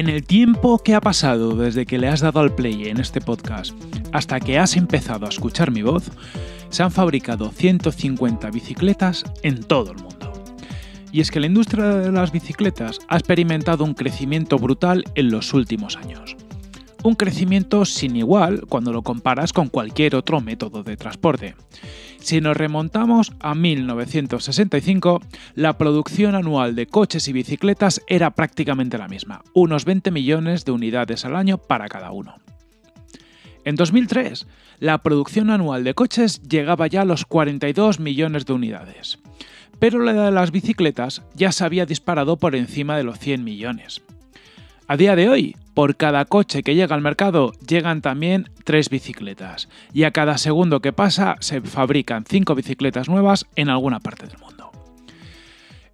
En el tiempo que ha pasado desde que le has dado al play en este podcast hasta que has empezado a escuchar mi voz, se han fabricado 150 bicicletas en todo el mundo. Y es que la industria de las bicicletas ha experimentado un crecimiento brutal en los últimos años. Un crecimiento sin igual cuando lo comparas con cualquier otro método de transporte. Si nos remontamos a 1965, la producción anual de coches y bicicletas era prácticamente la misma, unos 20 millones de unidades al año para cada uno. En 2003, la producción anual de coches llegaba ya a los 42 millones de unidades, pero la de las bicicletas ya se había disparado por encima de los 100 millones. A día de hoy, por cada coche que llega al mercado llegan también tres bicicletas y a cada segundo que pasa se fabrican cinco bicicletas nuevas en alguna parte del mundo.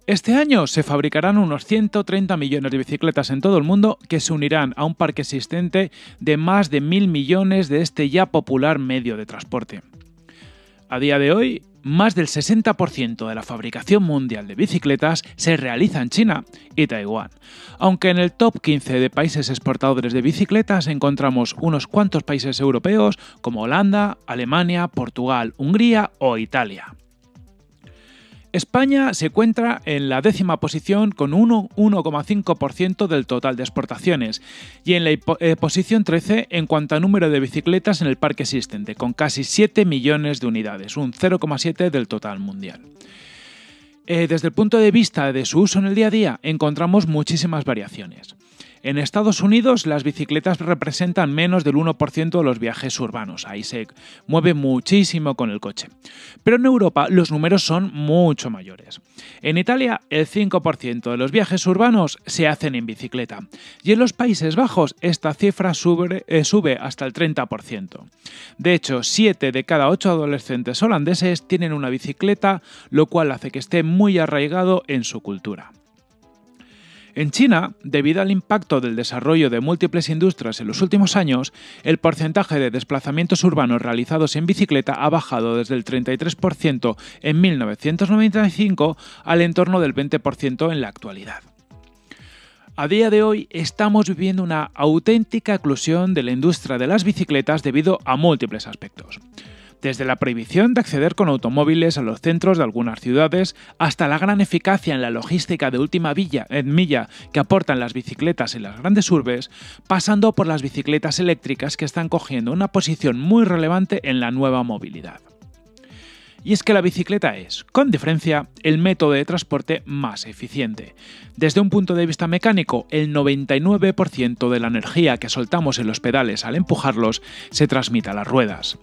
Este año se fabricarán unos 130 millones de bicicletas en todo el mundo que se unirán a un parque existente de más de mil millones de este ya popular medio de transporte. A día de hoy, más del 60% de la fabricación mundial de bicicletas se realiza en China, y Taiwán. Aunque en el top 15 de países exportadores de bicicletas encontramos unos cuantos países europeos como Holanda, Alemania, Portugal, Hungría o Italia. España se encuentra en la décima posición con un 1,5% del total de exportaciones y en la eh, posición 13 en cuanto a número de bicicletas en el parque existente, con casi 7 millones de unidades, un 0,7% del total mundial. Eh, desde el punto de vista de su uso en el día a día, encontramos muchísimas variaciones. En Estados Unidos las bicicletas representan menos del 1% de los viajes urbanos, ahí se mueve muchísimo con el coche. Pero en Europa los números son mucho mayores. En Italia el 5% de los viajes urbanos se hacen en bicicleta y en los Países Bajos esta cifra sube, eh, hasta el 30%. De hecho, 7 de cada 8 adolescentes holandeses tienen una bicicleta, lo cual hace que esté muy arraigado en su cultura. En China, debido al impacto del desarrollo de múltiples industrias en los últimos años, el porcentaje de desplazamientos urbanos realizados en bicicleta ha bajado desde el 33% en 1995 al entorno del 20% en la actualidad. A día de hoy estamos viviendo una auténtica eclosión de la industria de las bicicletas debido a múltiples aspectos desde la prohibición de acceder con automóviles a los centros de algunas ciudades hasta la gran eficacia en la logística de última villa, en milla que aportan las bicicletas en las grandes urbes, pasando por las bicicletas eléctricas que están cogiendo una posición muy relevante en la nueva movilidad. Y es que la bicicleta es, con diferencia, el método de transporte más eficiente. Desde un punto de vista mecánico, el 99% de la energía que soltamos en los pedales al empujarlos se transmite a las ruedas.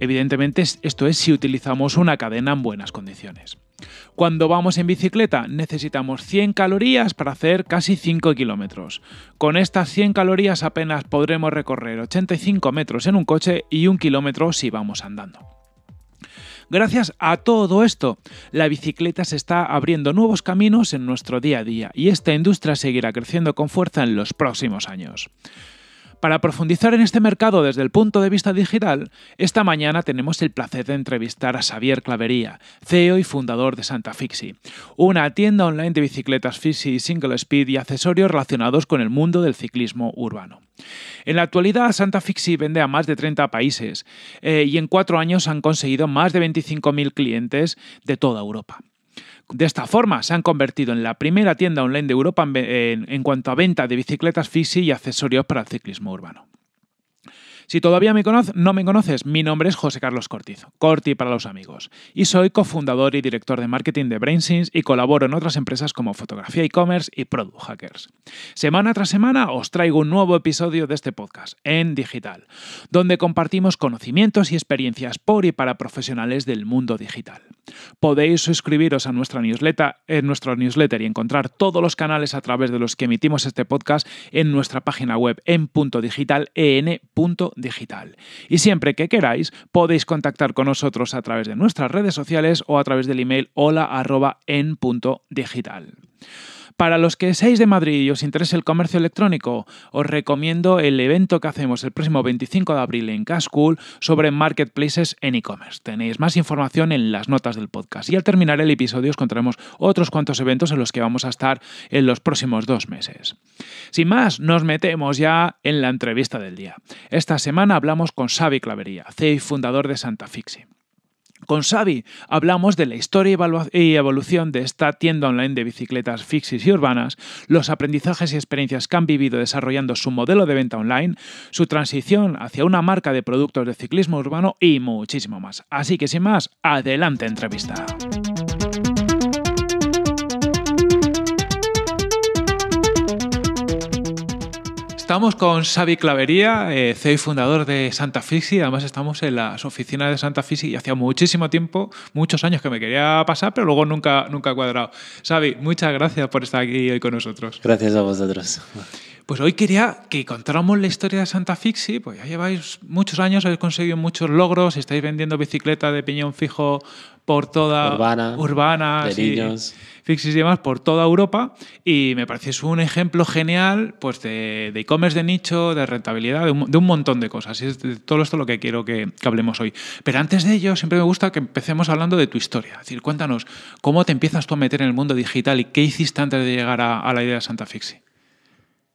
Evidentemente esto es si utilizamos una cadena en buenas condiciones. Cuando vamos en bicicleta necesitamos 100 calorías para hacer casi 5 kilómetros. Con estas 100 calorías apenas podremos recorrer 85 metros en un coche y un kilómetro si vamos andando. Gracias a todo esto, la bicicleta se está abriendo nuevos caminos en nuestro día a día y esta industria seguirá creciendo con fuerza en los próximos años. Para profundizar en este mercado desde el punto de vista digital, esta mañana tenemos el placer de entrevistar a Xavier Clavería, CEO y fundador de Santa Fixi, una tienda online de bicicletas Fixi, Single Speed y accesorios relacionados con el mundo del ciclismo urbano. En la actualidad, Santa Fixi vende a más de 30 países eh, y en cuatro años han conseguido más de 25.000 clientes de toda Europa. De esta forma, se han convertido en la primera tienda online de Europa en, cuanto a venta de bicicletas fixie y accesorios para el ciclismo urbano. Si todavía me conoces, no me conoces, mi nombre es José Carlos Cortizo, Corti para los amigos, y soy cofundador y director de marketing de BrainSins y colaboro en otras empresas como Fotografía e-commerce y Product Hackers. Semana tras semana os traigo un nuevo episodio de este podcast, en digital, donde compartimos conocimientos y experiencias por y para profesionales del mundo digital. Podéis suscribiros a nuestra newsletter, en nuestro newsletter y encontrar todos los canales a través de los que emitimos este podcast en nuestra página web en digital. Y siempre que queráis, podéis contactar con nosotros a través de nuestras redes sociales o a través del email hola para los que seáis de Madrid y os interese el comercio electrónico, os recomiendo el evento que hacemos el próximo 25 de abril en Cascool sobre marketplaces en e-commerce. Tenéis más información en las notas del podcast. Y al terminar el episodio os contaremos otros cuantos eventos en los que vamos a estar en los próximos dos meses. Sin más, nos metemos ya en la entrevista del día. Esta semana hablamos con Xavi Clavería, CEO y fundador de Santa Fixi. Con Xavi hablamos de la historia y evolución de esta tienda online de bicicletas fixis y urbanas, los aprendizajes y experiencias que han vivido desarrollando su modelo de venta online, su transición hacia una marca de productos de ciclismo urbano y muchísimo más. Así que sin más, adelante entrevista. Estamos con Xavi Clavería, eh, CEO y fundador de Santa Fixi. Además, estamos en las oficinas de Santa Fixi y hacía muchísimo tiempo, muchos años que me quería pasar, pero luego nunca, nunca he cuadrado. Xavi, muchas gracias por estar aquí hoy con nosotros. Gracias a vosotros. Pues hoy quería que contáramos la historia de Santa Fixi, pues ya lleváis muchos años, habéis conseguido muchos logros, estáis vendiendo bicicletas de piñón fijo por toda urbana, urbana de niños fixis y demás por toda Europa y me parece un ejemplo genial pues de e-commerce de, nicho, de rentabilidad, de un, montón de cosas. Y es de todo esto lo que quiero que, hablemos hoy. Pero antes de ello, siempre me gusta que empecemos hablando de tu historia. Es decir, cuéntanos, ¿cómo te empiezas tú a meter en el mundo digital y qué hiciste antes de llegar a, la idea de Santa Fixi?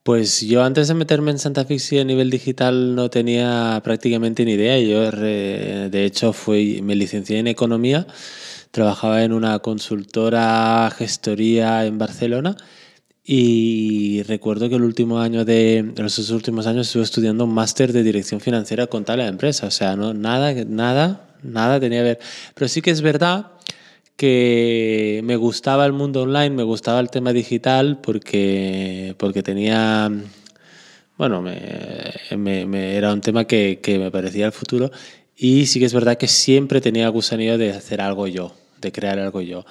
Pues yo antes de meterme en Santa Fixi a nivel digital no tenía prácticamente ni idea. Yo de hecho fui, me licencié en economía trabajaba en una consultora gestoría en Barcelona y recuerdo que el último año de los últimos años estuve estudiando un máster de dirección financiera contable de empresa, o sea, no nada nada nada tenía que ver, pero sí que es verdad que me gustaba el mundo online, me gustaba el tema digital porque porque tenía bueno, era un tema que, que me parecía el futuro y sí que es verdad que siempre tenía el de hacer algo yo, de crear algo yo.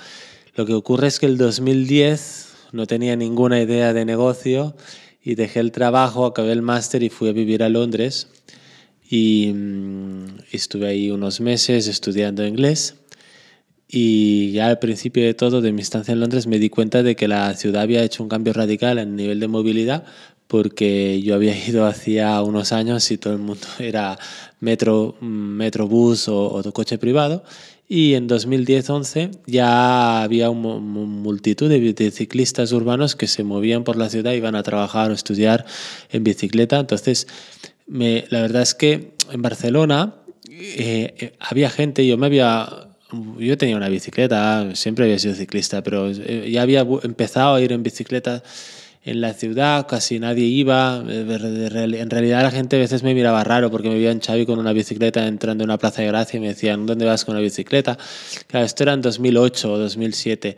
Lo que ocurre es que el 2010 no tenía ninguna idea de negocio y dejé el trabajo, acabé el máster y fui a vivir a Londres. Y, mm, estuve ahí unos meses estudiando inglés. Y ya al principio de todo, de mi estancia en Londres, me di cuenta de que la ciudad había hecho un cambio radical en nivel de movilidad, porque yo había ido hacía unos años y todo el mundo era metro, metrobús o, o coche privado. Y en 2010-11 ya había una multitud de, ciclistas urbanos que se movían por la ciudad, iban a trabajar o estudiar en bicicleta. Entonces, me, la verdad es que en Barcelona eh, eh, había gente, yo me había yo tenía una bicicleta, siempre había sido ciclista, pero eh, ya había empezado a ir en bicicleta en la ciudad, casi nadie iba. Eh, en realidad la gente a veces me miraba raro porque me veían Xavi con una bicicleta entrando en una plaza de gracia y me decían, ¿dónde vas con la bicicleta? Claro, esto era en 2008 o 2007.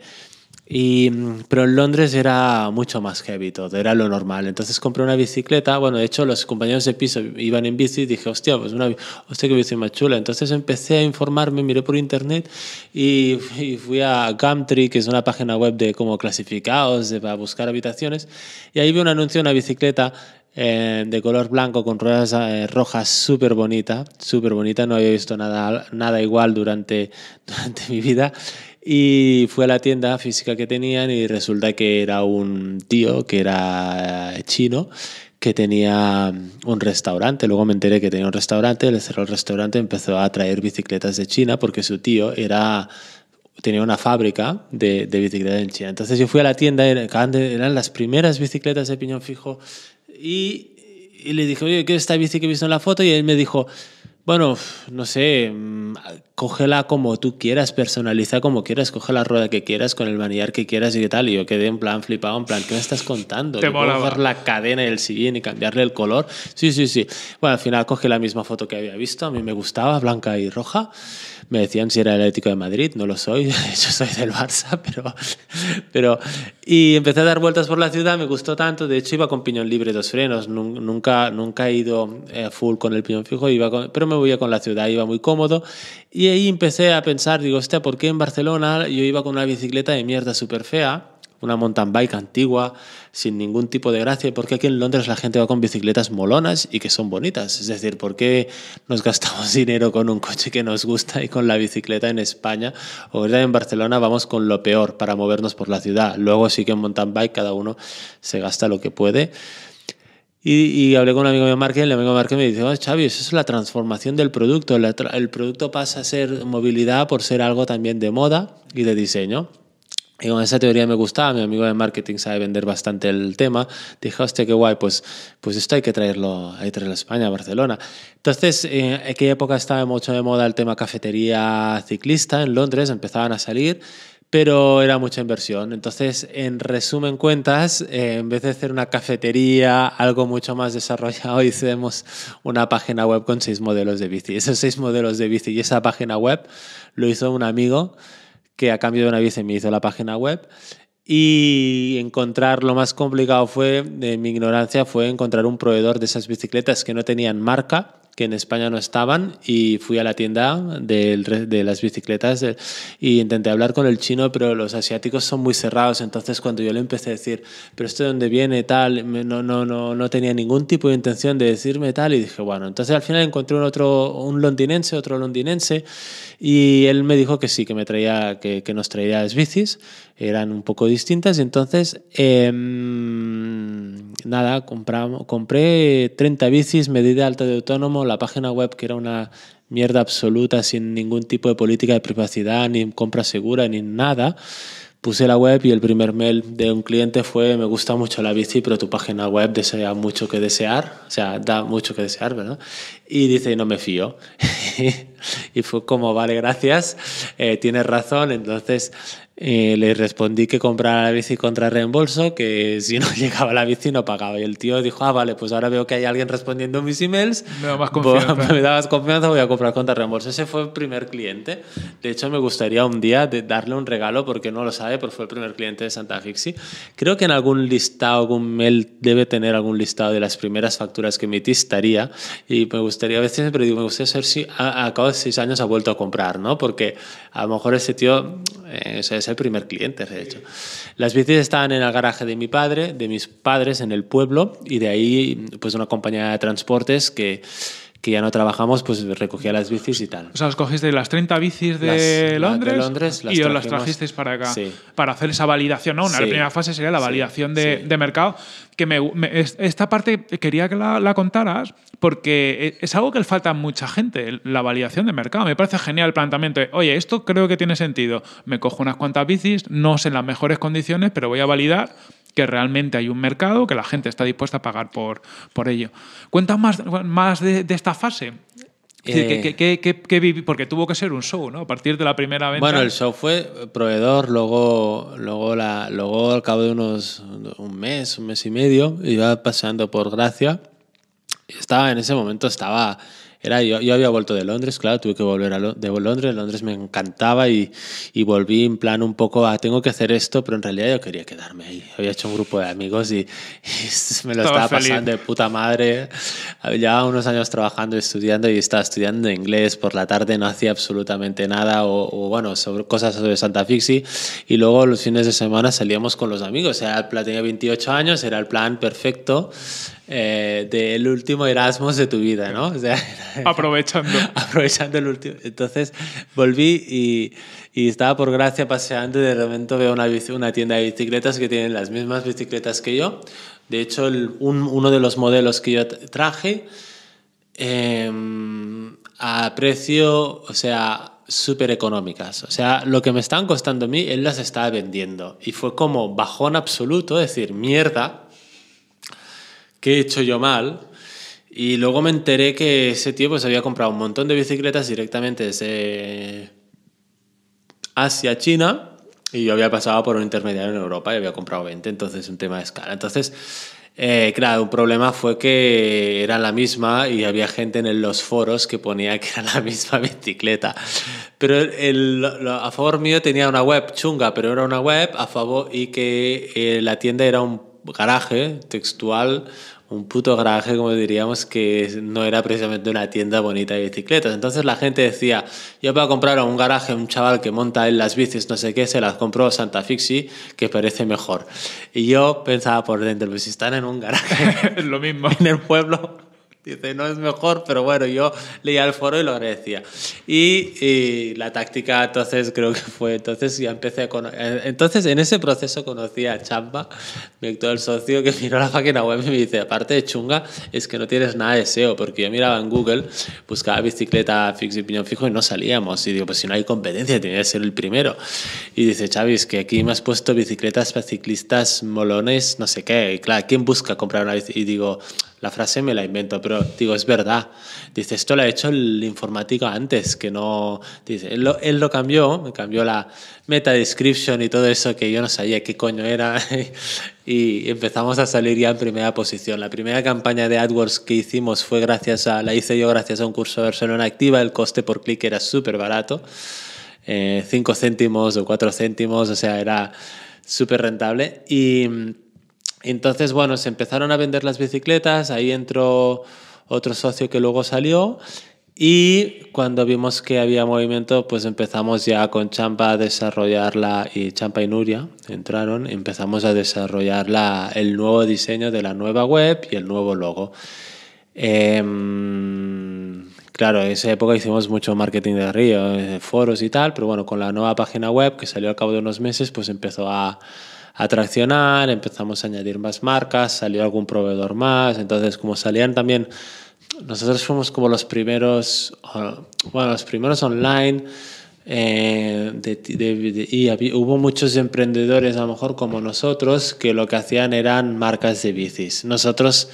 Y, mm, pero en Londres era mucho más heavy todo, era lo normal. Entonces compré una bicicleta, bueno, de hecho los compañeros de piso iban en bici y dije, hostia, pues una, hostia, qué bici más chula. Entonces empecé a informarme, miré por internet y, fui a Gumtree, que es una página web de como clasificados, para buscar habitaciones, y ahí vi un anuncio de una bicicleta eh, de color blanco con ruedas eh, rojas súper bonita, súper bonita, no había visto nada, nada igual durante, durante mi vida y fui a la tienda física que tenían y resulta que era un tío que era chino que tenía mm, un restaurante. Luego me enteré que tenía un restaurante, le cerró el restaurante, empezó a traer bicicletas de China porque su tío era tenía una fábrica de, bicicletas en China. Entonces yo fui a la tienda, eran, las primeras bicicletas de piñón fijo y, y le dije, oye, ¿qué es esta bici que he visto en la foto? Y él me dijo, bueno, no sé, mm, cógela como tú quieras, personaliza como quieras, coge la rueda que quieras, con el manillar que quieras y tal. Y yo quedé en plan flipado, en plan, ¿qué me estás contando? Te puedo coger la cadena del sillín y cambiarle el color. Sí, sí, sí. Bueno, al final cogí la misma foto que había visto, a mí me gustaba, blanca y roja. Me decían si era el Atlético de Madrid, no lo soy, de hecho soy del Barça, pero, pero... Y empecé a dar vueltas por la ciudad, me gustó tanto, de hecho iba con piñón libre dos frenos, nunca, nunca he ido eh, full con el piñón fijo, iba pero me iba con la ciudad iba muy cómodo. Y ahí empecé a pensar, digo, hostia, ¿por qué en Barcelona yo iba con una bicicleta de mierda súper fea? una mountain bike antigua, sin ningún tipo de gracia, porque aquí en Londres la gente va con bicicletas molonas y que son bonitas. Es decir, ¿por qué nos gastamos dinero con un coche que nos gusta y con la bicicleta en España? O en Barcelona vamos con lo peor para movernos por la ciudad. Luego sí que en mountain bike cada uno se gasta lo que puede. Y, hablé con un amigo de marketing, el amigo de marketing me dice, oh, Xavi, eso es la transformación del producto. el producto pasa a ser movilidad por ser algo también de moda y de diseño. Y con esa teoría me gustaba, mi amigo de marketing sabe vender bastante el tema. Dije, hostia, qué guay, pues, pues esto hay que traerlo, hay que traerlo a España, a Barcelona. Entonces, eh, en aquella época estaba mucho de moda el tema cafetería ciclista en Londres, empezaban a salir pero era mucha inversión. Entonces, en resumen cuentas, eh, en vez de hacer una cafetería, algo mucho más desarrollado, hicimos una página web con seis modelos de bici. Esos seis modelos de bici y esa página web lo hizo un amigo que a cambio de una bici me hizo la página web. Y encontrar lo más complicado fue, de mi ignorancia, fue encontrar un proveedor de esas bicicletas que no tenían marca en España no estaban y fui a la tienda de, las bicicletas eh, y intenté hablar con el chino, pero los asiáticos son muy cerrados, entonces cuando yo le empecé a decir, pero esto de dónde viene tal, no, no, no, no tenía ningún tipo de intención de decirme tal y dije, bueno, entonces al final encontré un otro, un londinense, otro londinense y él me dijo que sí, que me traía, que, que nos traía las bicis, eran un poco distintas y entonces... Eh, nada, compramos, compré 30 bicis, me alta de autónomo, la página web que era una mierda absoluta sin ningún tipo de política de privacidad, ni compra segura, ni nada. Puse la web y el primer mail de un cliente fue, me gusta mucho la bici, pero tu página web desea mucho que desear, o sea, da mucho que desear, ¿verdad? Y dice, no me fío. y fue como, vale, gracias, eh, tienes razón, entonces eh, le respondí que comprara la bici contra reembolso, que si no llegaba la bici no pagaba. Y el tío dijo, ah, vale, pues ahora veo que hay alguien respondiendo mis emails. Me, da más pues, confianza. Voy, me más confianza, voy a comprar contra reembolso. Ese fue el primer cliente. De hecho, me gustaría un día de darle un regalo, porque no lo sabe, pero fue el primer cliente de Santa Fixi. Creo que en algún listado, algún mail debe tener algún listado de las primeras facturas que emití, estaría. Y me gustaría, a veces pero digo, me gustaría saber si a, cabo de seis años ha vuelto a comprar, ¿no? Porque a lo mejor ese tío... Eh, el primer cliente, de hecho. Las bicis estaban en el garaje de mi padre, de mis padres en el pueblo, y de ahí, pues, una compañía de transportes que que ya no trabajamos, pues recogía las bicis y tal. O sea, os cogiste las 30 bicis de, Londres, y os las trajisteis para acá, para hacer esa validación. ¿no? Una, La primera fase sería la validación de, mercado, que esta parte quería que la, la, contaras porque e, es algo que le falta a mucha gente, la validación de mercado. Me parece genial el planteamiento de, oye, esto creo que tiene sentido, me cojo unas cuantas bicis, no sé en las mejores condiciones, pero voy a validar que realmente hay un mercado que la gente está dispuesta a pagar por, por ello. Cuenta más, más de, esta fase. Eh. porque tuvo que ser un show, ¿no? A partir de la primera venta. Bueno, el show fue proveedor, luego, luego, la, luego al cabo de unos un mes, un mes y medio, iba pasando por Gracia. Estaba en ese momento, estaba era, yo, yo había vuelto de Londres, claro, tuve que volver a de Londres. Londres me encantaba y, y, volví en plan un poco a tengo que hacer esto, pero en realidad yo quería quedarme ahí. Había hecho un grupo de amigos y, me lo estaba, pasando de puta madre. Llevaba unos años trabajando y estudiando y estaba estudiando inglés. Por la tarde no hacía absolutamente nada o, bueno, sobre cosas sobre Santa Fixi. Y luego los fines de semana salíamos con los amigos. el plan, tenía 28 años, era el plan perfecto. Eh, del último Erasmus de tu vida, ¿no? aprovechando. aprovechando el último. Entonces volví y, estaba por gracia paseando y de repente veo una, una tienda de bicicletas que tienen las mismas bicicletas que yo. De hecho, uno de los modelos que yo traje em, a precio, o sea, súper económicas. O sea, lo que me están costando a mí, él las estaba vendiendo. Y fue como bajón absoluto, decir, mierda, ¿qué he hecho yo mal? Y luego me enteré que ese tío pues había comprado un montón de bicicletas directamente desde Asia, China, y yo había pasado por un intermediario en Europa y había comprado 20, entonces un tema de escala. Entonces, eh, claro, un problema fue que era la misma y había gente en los foros que ponía que era la misma bicicleta. Pero el, a favor mío tenía una web chunga, pero era una web a favor y que eh, la tienda era un garaje textual un puto garaje, como diríamos, que no era precisamente una tienda bonita de bicicletas. Entonces la gente decía, yo voy a comprar un garaje, un chaval que monta en las bicis, no sé qué, se las compró Santa Fixi, que parece mejor. Y yo pensaba por dentro, pues si están en un garaje, lo mismo, en el pueblo, Dice, no es mejor, pero bueno, yo leía el foro y lo agradecía. Y, la táctica entonces creo que fue, entonces ya empecé a conocer, eh, entonces en ese proceso conocí a Chamba, mi actual socio, que miró la página web y me dice, aparte de chunga, es que no tienes nada de SEO, porque yo miraba en Google, buscaba bicicleta fix y piñón fijo y no salíamos. Y digo, pues si no hay competencia, tenía que ser el primero. Y dice, Chávez que aquí me has puesto bicicletas para ciclistas molones, no sé qué. Y claro, ¿quién busca comprar una bicicleta? Y digo, la frase me la invento, pero digo, es verdad. Dice, esto lo ha hecho el informático antes, que no... Dice, él lo, cambió, me cambió la meta description y todo eso que yo no sabía qué coño era y empezamos a salir ya en primera posición. La primera campaña de AdWords que hicimos fue gracias a, la hice yo gracias a un curso de Barcelona Activa, el coste por clic era súper barato, 5 eh, céntimos o 4 céntimos, o sea, era súper rentable y entonces, bueno, se empezaron a vender las bicicletas, ahí entró otro socio que luego salió y cuando vimos que había movimiento, pues empezamos ya con Champa a desarrollarla y Champa y Nuria entraron, empezamos a desarrollar el nuevo diseño de la nueva web y el nuevo logo. Em, claro, en esa época hicimos mucho marketing de río, eh, foros y tal, pero bueno, con la nueva página web que salió al cabo de unos meses, pues empezó a atraccionar empezamos a añadir más marcas, salió algún proveedor más, entonces como salían también, nosotros fuimos como los primeros, ah, bueno, los primeros online. Eh, y hubo muchos emprendedores, a lo mejor como nosotros, que lo que hacían eran marcas de bicis. Nosotros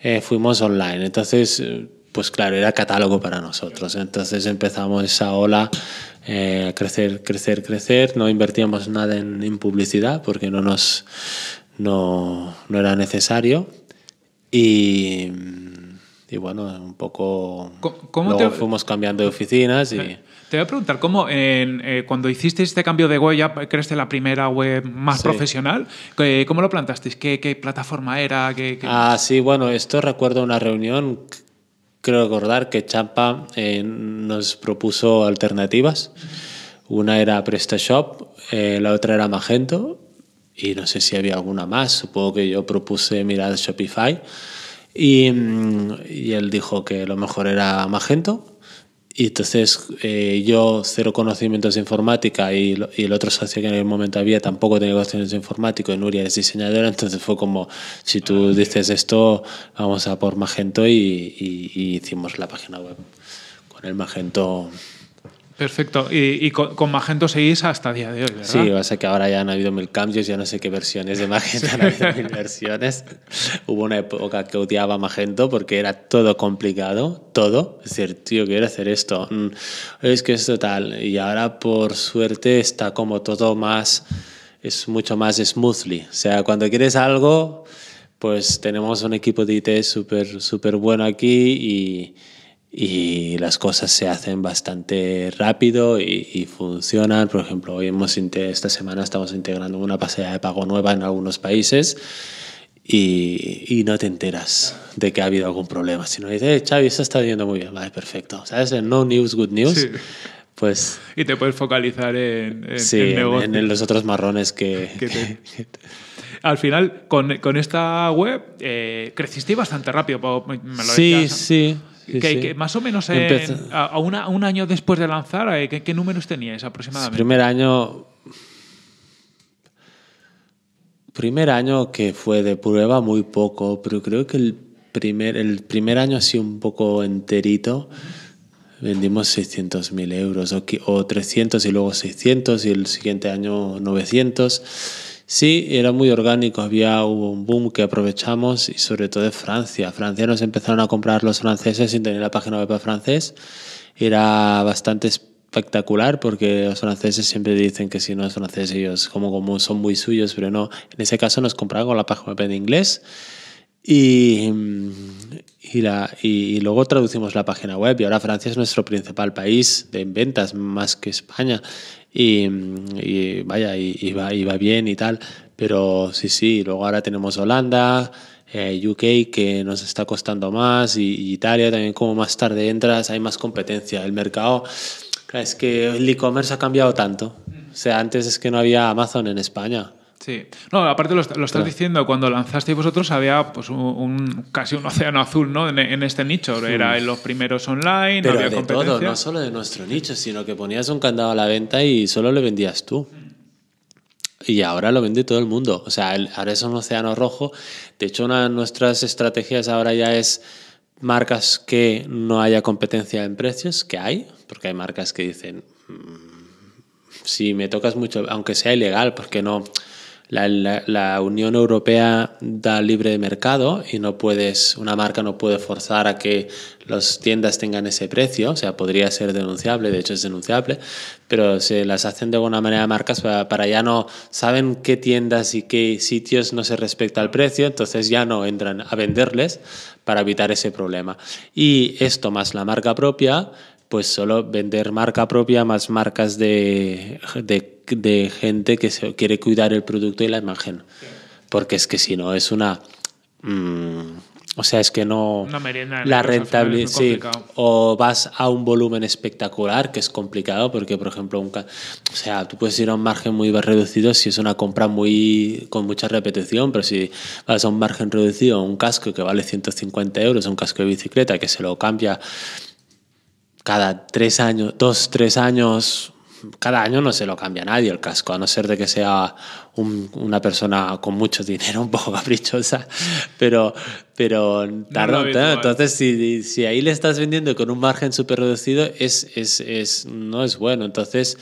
eh, fuimos online, entonces, pues claro, era catálogo para nosotros. Entonces empezamos esa ola eh, crecer, crecer, crecer. No invertíamos nada en, publicidad porque no nos no, era necesario. Y, y, bueno, un poco ¿Cómo luego fuimos cambiando de oficinas y... Eh, te voy a preguntar, ¿cómo en, eh, cuando hiciste este cambio de web, creaste la primera web más profesional? ¿Cómo lo plantasteis? ¿Qué, qué plataforma era? Ah, sí, bueno, esto recuerdo una reunión creo recordar que Champa eh, nos propuso alternativas. Una era PrestaShop, eh, la otra era Magento y no sé si había alguna más. Supongo que yo propuse mirar Shopify y mm, él dijo que lo mejor era Magento y entonces eh, yo cero conocimientos de informática y, el otro socio que en el momento había tampoco tenía conocimientos de y Nuria es diseñadora, entonces fue como, si tú dices esto, vamos a por Magento y hicimos la página web con el Magento Perfecto. Y, con, Magento seguís hasta el día de hoy, ¿verdad? Sí, sea que ahora ya han habido mil cambios, ya no sé qué versiones de Magento han habido mil versiones. Hubo una época que odiaba Magento porque era todo complicado, todo. Es decir, tío, quiero hacer esto. Mm, es que es total. Y ahora, por suerte, está como todo más. Es mucho más smoothly. O sea, cuando quieres algo, pues tenemos un equipo de IT súper super bueno aquí y y las cosas se hacen bastante rápido y, funcionan. Por ejemplo, hoy hemos, esta semana estamos integrando una pasada de pago nueva en algunos países. Y, no te enteras de que ha habido algún problema, sino dices, eh, Xavi, está viendo muy bien, vale, perfecto. ¿Sabes? El no news, good news. Pues, y te puedes focalizar en, en, los otros marrones que... Al final, con, con esta web, eh, creciste bastante rápido. sí, sí que, más o menos a, un año después de lanzar, eh, ¿qué, números teníais aproximadamente? El primer año. Primer año que fue de prueba muy poco, pero creo que el primer, el primer año así un poco enterito vendimos 600.000 euros o, o 300 y luego 600 y el siguiente año 900 Sí, era muy orgánico, había hubo un boom que aprovechamos y sobre todo de Francia. Francia nos empezaron a comprar los franceses sin tener la página web para francés. Era bastante espectacular porque los franceses siempre dicen que si no es francés ellos como, común son muy suyos, pero no. En ese caso nos compraron con la página web en inglés. Y, y, y, luego traducimos la página web y ahora Francia es nuestro principal país de ventas más que España y, vaya, y, va, va bien y tal. Pero sí, sí, luego ahora tenemos Holanda, eh, UK que nos está costando más y, Italia también como más tarde entras hay más competencia. El mercado, es que el e-commerce ha cambiado tanto. O sea, antes es que no había Amazon en España. Sí. No, aparte lo, estás diciendo, cuando lanzaste vosotros había pues un, casi un océano azul, ¿no? En, este nicho. Era en los primeros online, Pero de todo, no solo de nuestro nicho, sino que ponías un candado a la venta y solo le vendías tú. Mm. Y ahora lo vende todo el mundo. O sea, ahora es un océano rojo. De hecho, una de nuestras estrategias ahora ya es marcas que no haya competencia en precios, que hay, porque hay marcas que dicen, mm, si me tocas mucho, aunque sea ilegal, porque no la, Unión Europea da libre mercado y no puedes, una marca no puede forzar a que las tiendas tengan ese precio, o sea, podría ser denunciable, de hecho es denunciable, pero se las hacen de alguna manera marcas para, ya no, saben qué tiendas y qué sitios no se respecta el precio, entonces ya no entran a venderles para evitar ese problema. Y esto más la marca propia, pues solo vender marca propia más marcas de de gente que se quiere cuidar el producto y la imagen. Porque es que si no, es una... Mm, o sea, es que no... la rentabilidad... o vas a un volumen espectacular, que es complicado, porque por ejemplo, o sea, tú puedes ir a un margen muy reducido si es una compra muy con mucha repetición, pero si vas a un margen reducido, un casco que vale 150 euros, un casco de bicicleta que se lo cambia cada tres años, dos, tres años cada año no se lo cambia nadie el casco, a no ser de que sea una persona con mucho dinero, un poco caprichosa, pero, pero tarda. Entonces, si, si, ahí le estás vendiendo con un margen súper reducido, es, es, es, no es bueno. Entonces,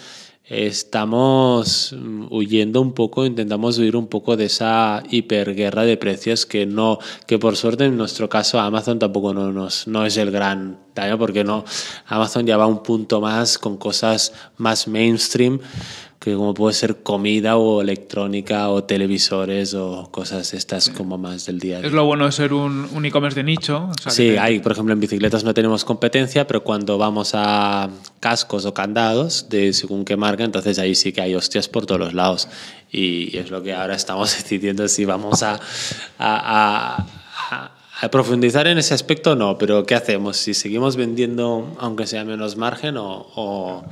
estamos huyendo un poco, intentamos huir un poco de esa hiperguerra de precios que no, que por suerte en nuestro caso Amazon tampoco no, nos, no es el gran daño, porque no, Amazon ya va un punto más con cosas más mainstream, que como puede ser comida o electrónica o televisores o cosas estas como más del día Es lo bueno de ser un, un e-commerce de nicho. sí, hay, por ejemplo, en bicicletas no tenemos competencia, pero cuando vamos a cascos o candados de según qué marca, entonces ahí sí que hay hostias por todos los lados. Y, es lo que ahora estamos decidiendo si vamos a, a, profundizar en ese aspecto o no, pero ¿qué hacemos? Si seguimos vendiendo aunque sea menos margen o,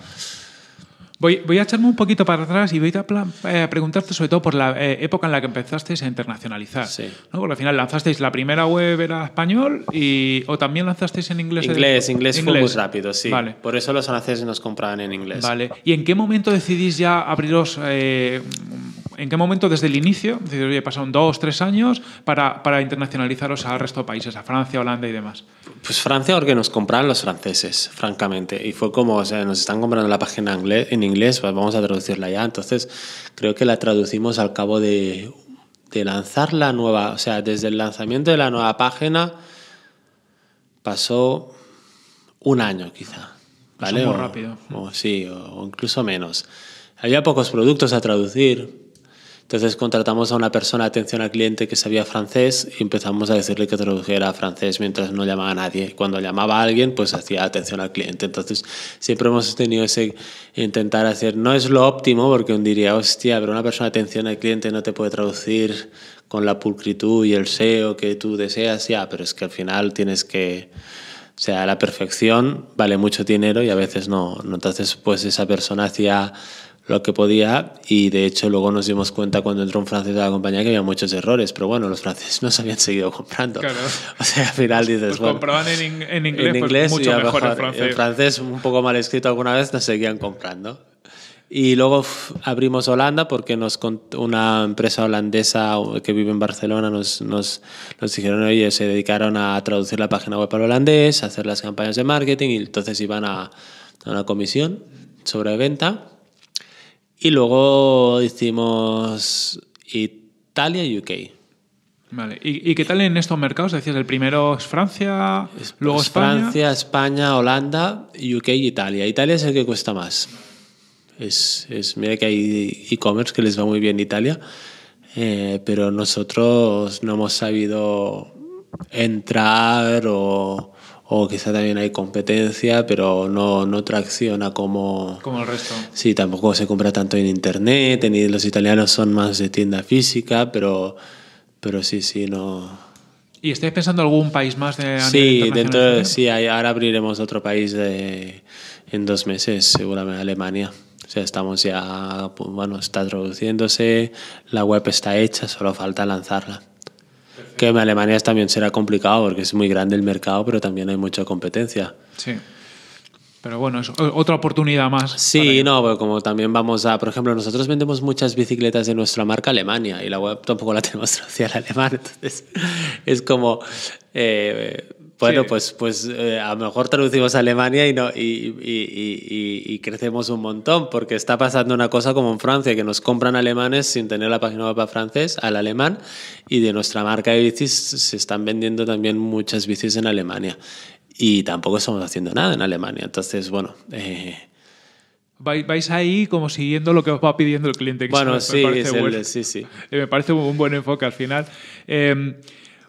Voy, a echarme un poquito para atrás y voy a, eh, preguntarte sobre todo por la eh, época en la que empezasteis a internacionalizar. Sí. Porque al final lanzasteis la primera web era español y, o también lanzasteis en inglés. Inglés, inglés, fue muy rápido, sí. Vale. Por eso los franceses nos compraban en inglés. Vale. ¿Y en qué momento decidís ya abriros eh, ¿En qué momento, desde el inicio, pasaron dos, tres años para, internacionalizaros al resto de países, a Francia, Holanda y demás? Pues Francia porque nos compraron los franceses, francamente. Y fue como, o sea, nos están comprando la página en inglés, pues vamos a traducirla ya. Entonces, creo que la traducimos al cabo de, lanzar la nueva, o sea, desde el lanzamiento de la nueva página pasó un año quizá. ¿vale? rápido. sí, o incluso menos. Había pocos productos a traducir, entonces contratamos a una persona de atención al cliente que sabía francés y empezamos a decirle que tradujera francés mientras no llamaba a nadie. Cuando llamaba a alguien, pues hacía atención al cliente. Entonces siempre hemos tenido ese intentar hacer, no es lo óptimo, porque uno diría, hostia, pero una persona de atención al cliente no te puede traducir con la pulcritud y el SEO que tú deseas, ya, pero es que al final tienes que... O sea, la perfección vale mucho dinero y a veces no. Entonces, pues esa persona hacía lo que podía y de hecho luego nos dimos cuenta cuando entró un francés a la compañía que había muchos errores, pero bueno, los franceses nos habían seguido comprando. O sea, al final pues dices... Pues bueno, compraban en, en inglés, en pues inglés y mejor, en francés. francés, un poco mal escrito alguna vez, nos seguían comprando. Y luego abrimos Holanda porque nos una empresa holandesa que vive en Barcelona nos, nos, nos, dijeron, oye, se dedicaron a traducir la página web al holandés, hacer las campañas de marketing y entonces iban a, a una comisión sobre venta y luego hicimos Italia y UK. Vale. ¿Y, qué tal en estos mercados? Decías, el primero es Francia, luego España. Francia, España, Holanda, UK y Italia. Italia es el que cuesta más. Es, mira que hay e-commerce que les va muy bien Italia, eh, pero nosotros no hemos sabido entrar o o quizá también hay competencia, pero no, no tracciona como... Como el resto. Sí, tampoco se compra tanto en internet, ni los italianos son más de tienda física, pero, pero sí, sí, no... ¿Y estáis pensando algún país más de... Sí, dentro sí, ahora abriremos otro país de, en dos meses, seguramente Alemania. O sea, estamos ya, pues, bueno, está traduciéndose, la web está hecha, solo falta lanzarla que en Alemania también será complicado porque es muy grande el mercado, pero también hay mucha competencia. Sí. Pero bueno, es otra oportunidad más. Sí, no, porque como también vamos a, por ejemplo, nosotros vendemos muchas bicicletas de nuestra marca Alemania y la web tampoco la tenemos traducida al alemán, entonces es como... Eh, bueno, pues, pues eh, a lo mejor traducimos a Alemania y, no, y, y, y, crecemos un montón, porque está pasando una cosa como en Francia, que nos compran alemanes sin tener la página web para francés al alemán, y de nuestra marca de bicis se están vendiendo también muchas bicis en Alemania. Y tampoco estamos haciendo nada en Alemania. Entonces, bueno. Eh, vais ahí como siguiendo lo que os va pidiendo el cliente. Que bueno, sí, bueno. sí, sí, Me parece un buen enfoque al final. Em,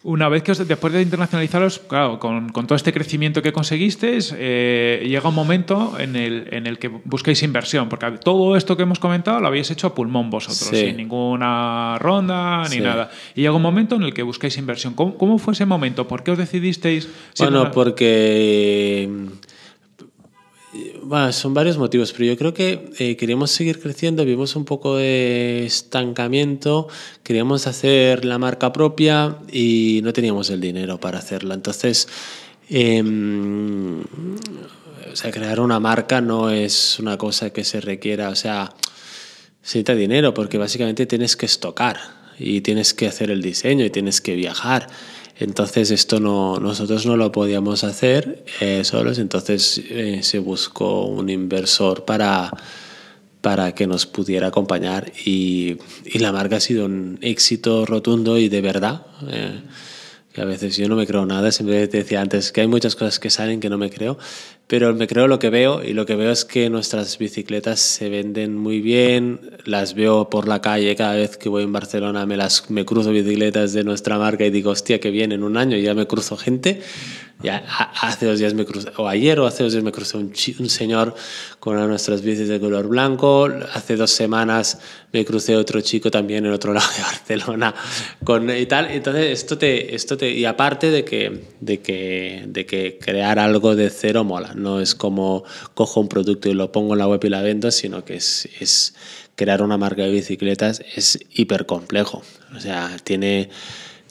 una vez que después de internacionalizaros, claro, con, todo este crecimiento que conseguisteis, eh, llega un momento en el, en el, que busquéis inversión, porque todo esto que hemos comentado lo habéis hecho a pulmón vosotros, sin ninguna ronda ni nada. Y llega un momento en el que buscáis inversión. ¿Cómo, fue ese momento? ¿Por qué os decidisteis? bueno, porque bueno, son varios motivos, pero yo creo que eh, queríamos seguir creciendo, vimos un poco de estancamiento, queríamos hacer la marca propia y no teníamos el dinero para hacerla. Entonces, em, sea, crear una marca no es una cosa que se requiera, o sea, se necesita dinero porque básicamente tienes que estocar y tienes que hacer el diseño y tienes que viajar. Entonces esto no, nosotros no lo podíamos hacer eh, solos, entonces eh, se buscó un inversor para, para que nos pudiera acompañar y, la marca ha sido un éxito rotundo y de verdad. Eh, a veces yo no me creo nada, siempre te decía antes que hay muchas cosas que salen que no me creo, pero me creo lo que veo y lo que veo es que nuestras bicicletas se venden muy bien, las veo por la calle cada vez que voy en Barcelona, me, las, me cruzo bicicletas de nuestra marca y digo, hostia, que bien, en un año ya me cruzo gente ya, hace dos días me crucé, o ayer o hace dos días me crucé un, señor con una de nuestras bicis de color blanco. Hace dos semanas me crucé otro chico también en otro lado de Barcelona con, y tal. Entonces, esto te, esto te, y aparte de que, de, que, de que crear algo de cero mola, no es como cojo un producto y lo pongo en la web y la vendo, sino que es, es crear una marca de bicicletas es hiper complejo. O sea, tiene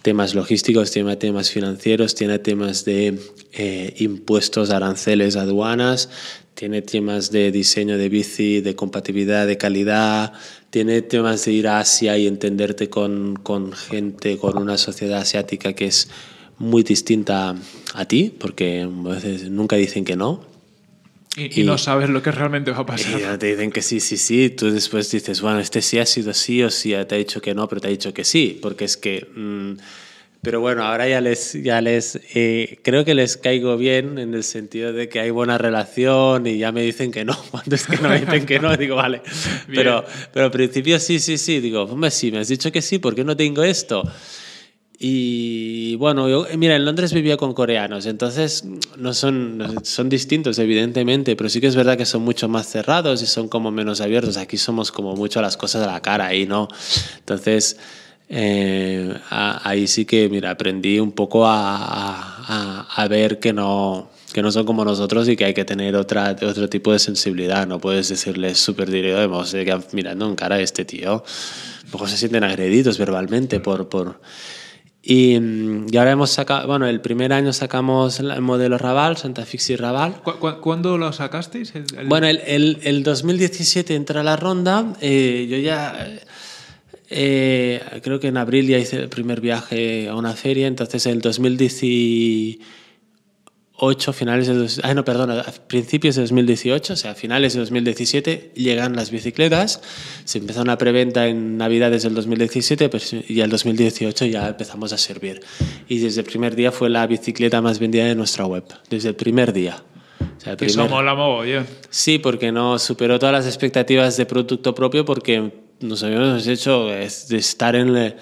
temas logísticos, tiene temas financieros, tiene temas de eh, impuestos, aranceles, aduanas, tiene temas de diseño de bici, de compatibilidad, de calidad, tiene temas de ir a Asia y entenderte con, con gente, con una sociedad asiática que es muy distinta a ti, porque a veces nunca dicen que no, y, no sabes lo que realmente va a pasar. Y ya te dicen que sí, sí, sí. Tú después dices, bueno, este sí ha sido sí o sí, te ha dicho que no, pero te ha dicho que sí. Porque es que. Mm, pero bueno, ahora ya les. Ya les eh, creo que les caigo bien en el sentido de que hay buena relación y ya me dicen que no. Cuando es que no me dicen que no, digo, vale. Pero, pero al principio sí, sí, sí. Digo, hombre, sí, me has dicho que sí, ¿por qué no tengo esto? Y bueno, yo, eh, mira, en Londres vivía con coreanos, entonces mm, no son, son distintos, evidentemente, pero sí que es verdad que son mucho más cerrados y son como menos abiertos. Aquí somos como mucho a las cosas a la cara y no. Entonces, eh, ahí sí que, mira, aprendí un poco a, a, ver que no, que no son como nosotros y que hay que tener otra, otro tipo de sensibilidad. No puedes decirles súper directo, mirando en cara a este tío. pues se sienten agredidos verbalmente por, por y, ahora mm, hemos sacado, bueno, el primer año sacamos el modelo Raval, Santa Fixi Raval. cuándo lo sacasteis? Bueno, el, 2017 entra la ronda, eh, yo ya... Eh, creo que en abril ya hice el primer viaje a una feria, entonces el 2017 finales de... Ah, no, perdona, a principios de 2018, o sea, finales de 2017, llegan las bicicletas. Se empezó una preventa en Navidades del 2017 y al 2018 ya empezamos a servir. Y desde el primer día fue la bicicleta más vendida de nuestra web, desde el primer día. O sea, el primer... Sí, porque no superó todas las expectativas de producto propio porque nos habíamos hecho eh, de estar en... Le eh,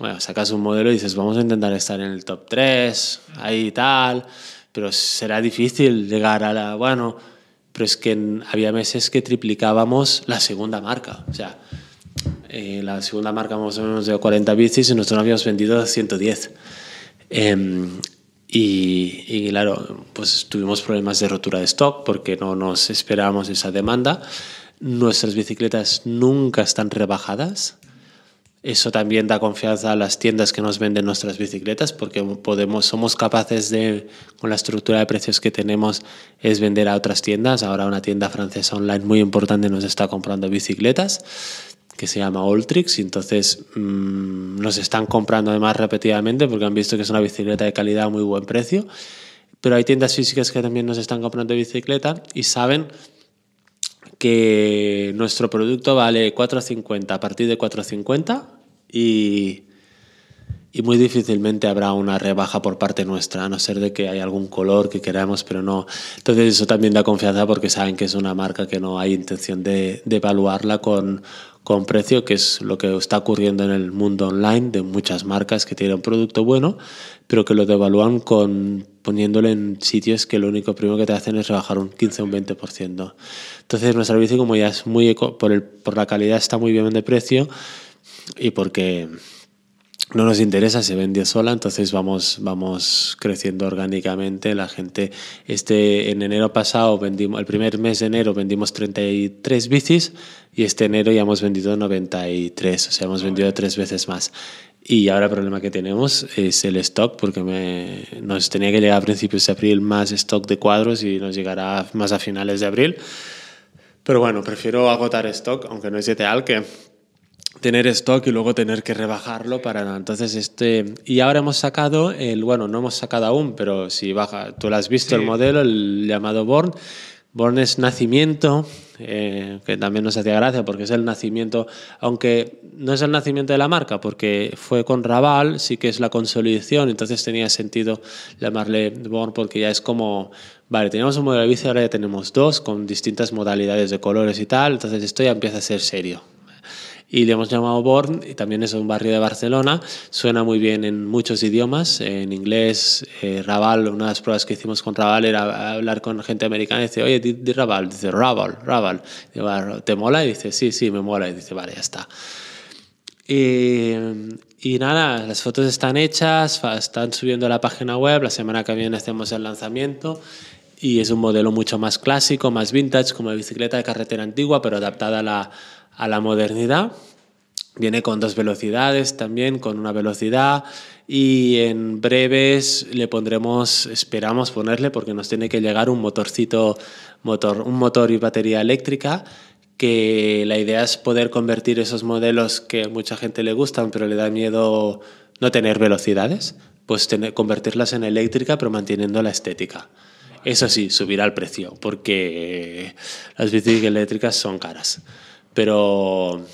bueno, sacas un modelo y dices, vamos a intentar estar en el top 3, ahí y tal, pero será difícil llegar a la, bueno, pero es que había meses que triplicábamos la segunda marca, o sea, eh, la segunda marca más o menos de 40 bicis y nosotros habíamos vendido 110. Em, y, y, claro, pues tuvimos problemas de rotura de stock porque no nos esperábamos esa demanda. Nuestras bicicletas nunca están rebajadas, eso también da confianza a las tiendas que nos venden nuestras bicicletas porque podemos, somos capaces de, con la estructura de precios que tenemos, es vender a otras tiendas. Ahora una tienda francesa online muy importante nos está comprando bicicletas que se llama Alltrix entonces mm, nos están comprando además repetidamente porque han visto que es una bicicleta de calidad a muy buen precio. Pero hay tiendas físicas que también nos están comprando bicicleta y saben que nuestro producto vale 4.50 a partir de 4.50 y, y muy difícilmente habrá una rebaja por parte nuestra, a no ser de que hay algún color que queramos, pero no. Entonces eso también da confianza porque saben que es una marca que no hay intención de, de evaluarla con, con precio, que es lo que está ocurriendo en el mundo online de muchas marcas que tienen un producto bueno, pero que lo devalúan con, poniéndolo en sitios que lo único primero que te hacen es rebajar un 15 o un 20%. Entonces nuestro bici como ya es muy por, el, por la calidad está muy bien de precio y porque no nos interesa, se vendió sola, entonces vamos, vamos creciendo orgánicamente. La gente, este en enero pasado, vendimos, el primer mes de enero vendimos 33 bicis y este enero ya hemos vendido 93, o sea, hemos vendido tres veces más. Y ahora el problema que tenemos es el stock, porque nos tenía que llegar a principios de abril más stock de cuadros y nos llegará más a finales de abril. Pero bueno, prefiero agotar stock, aunque no es ideal, que tener stock y luego tener que rebajarlo para nada. Entonces, este. Y ahora hemos sacado el. Bueno, no hemos sacado aún, pero si baja. Tú lo has visto, el modelo, el llamado Born Born es nacimiento, eh, que también nos hacía gracia porque es el nacimiento, aunque no es el nacimiento de la marca, porque fue con Raval, sí que es la consolidación, entonces tenía sentido llamarle Born porque ya es como, vale, teníamos un modelo de bici, ahora ya tenemos dos con distintas modalidades de colores y tal, entonces esto ya empieza a ser serio y le hemos llamado Born, y también es un barrio de Barcelona, suena muy bien en muchos idiomas, en inglés, eh, Raval, una de las pruebas que hicimos con Raval era hablar con gente americana y dice, oye, di, Raval, dice, Raval, Raval, ah, ¿te mola? Y dice, sí, sí, me mola, y dice, vale, ya está. Y, nada, las fotos están hechas, están subiendo a la página web, la semana que viene hacemos el lanzamiento y es un modelo mucho más clásico, más vintage, como bicicleta de carretera antigua, pero adaptada a la, a la modernidad. Viene con dos velocidades también, con una velocidad y en breves le pondremos, esperamos ponerle, porque nos tiene que llegar un motorcito, motor, un motor y batería eléctrica, que la idea es poder convertir esos modelos que a mucha gente le gustan, pero le da miedo no tener velocidades, pues convertirlas en eléctrica, pero manteniendo la estética. Eso sí, subirá el precio, porque las bicicletas eléctricas son caras. Pero,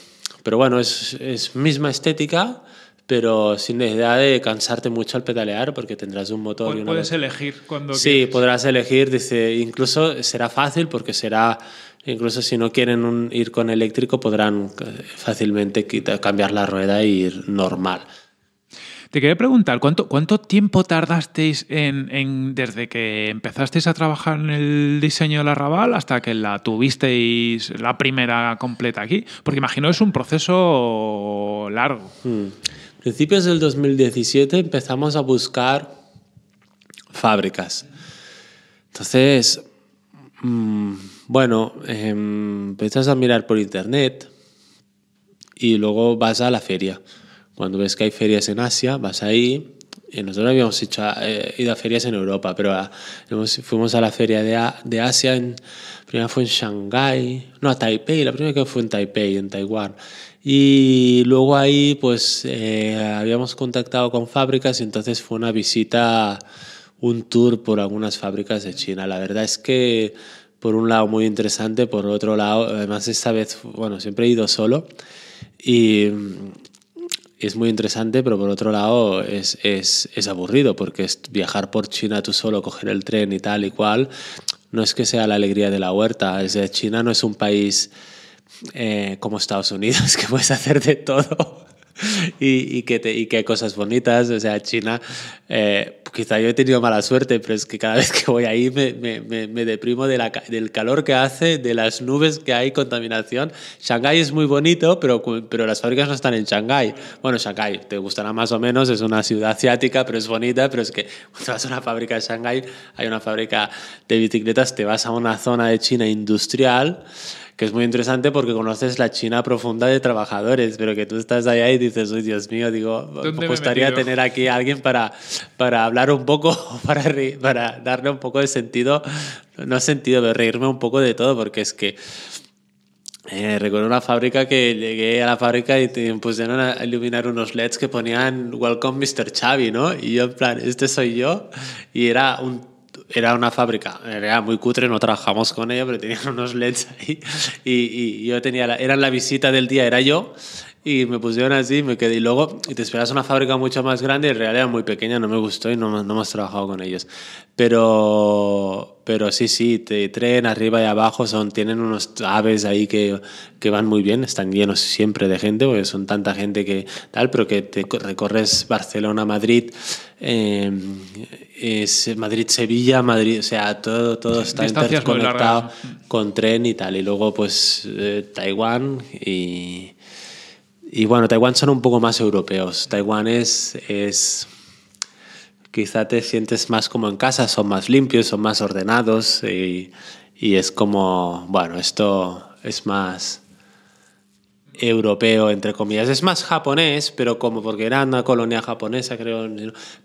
pero bueno, es, misma estética, pero sin necesidad de cansarte mucho al pedalear porque tendrás un motor. Puedes y elegir cuando Sí, podrás elegir, dice, incluso será fácil porque será, incluso si no quieren ir con eléctrico podrán eh, fácilmente cambiar la rueda e ir normal. Te quería preguntar, ¿cuánto, cuánto tiempo tardasteis en, desde que empezasteis a trabajar en el diseño de la Raval hasta que la tuvisteis la primera completa aquí? Porque imagino es un proceso largo. Hmm. Principios del 2017 empezamos a buscar fábricas. Entonces, mm, bueno, eh, empiezas a mirar por internet y luego vas a la feria. Cuando ves que hay ferias en Asia, vas ahí. Y eh, nosotros habíamos hecho, eh, ido a ferias en Europa, pero ah, fuimos a la feria de, de Asia, en, primera fue en Shanghái, no, a Taipei, la primera que fue en Taipei, en Taiwán. Y luego ahí pues eh, habíamos contactado con fábricas y entonces fue una visita, un tour por algunas fábricas de China. La verdad es que por un lado muy interesante, por otro lado, además esta vez, bueno, siempre he ido solo y es muy interesante, pero por otro lado es, es, es aburrido, porque es viajar por China tú solo, coger el tren y tal y cual, no es que sea la alegría de la huerta. Es China no es un país eh, como Estados Unidos, que puedes hacer de todo. y, que y hay cosas bonitas. O sea, China, eh, quizá yo he tenido mala suerte, pero es que cada vez que voy ahí me, me, me, deprimo del calor que hace, de las nubes que hay, contaminación. Shanghái es muy bonito, pero, pero las fábricas no están en Shanghái. Bueno, Shanghái te gustará más o menos, es una ciudad asiática, pero es bonita, pero es que cuando vas a una fábrica de Shanghái, hay una fábrica de bicicletas, te vas a una zona de China industrial que es muy interesante porque conoces la China profunda de trabajadores, pero que tú estás allá y dices, uy, Dios mío, digo, me gustaría tener aquí a alguien para, para hablar un poco, para, para darle un poco de sentido, no sentido, pero reírme un poco de todo, porque es que... Eh, recuerdo una fábrica que llegué a la fábrica y te pusieron a iluminar unos LEDs que ponían Welcome Mr. Chavi, ¿no? Y yo en plan, este soy yo. Y era un era una fábrica, era muy cutre, no trabajamos con ella, pero tenían unos LEDs ahí. Y, yo tenía, era la visita del día, era yo, y me pusieron así, me quedé. Y luego y te esperas una fábrica mucho más grande y en realidad muy pequeña, no me gustó y no, no hemos trabajado con ellos. Pero, pero sí, sí, te tren arriba y abajo, son, tienen unos aves ahí que, que van muy bien, están llenos siempre de gente, porque son tanta gente que tal, pero que te recorres Barcelona, Madrid, em, es Madrid-Sevilla, Madrid, o sea, todo, todo está interconectado con tren y tal. Y luego, pues, eh, Taiwán y y bueno, Taiwán son un poco más europeos. Taiwán es, es quizá te sientes más como en casa, son más limpios, son más ordenados y, y, es como, bueno, esto es más europeo, entre comillas. Es más japonés, pero como porque era una colonia japonesa, creo,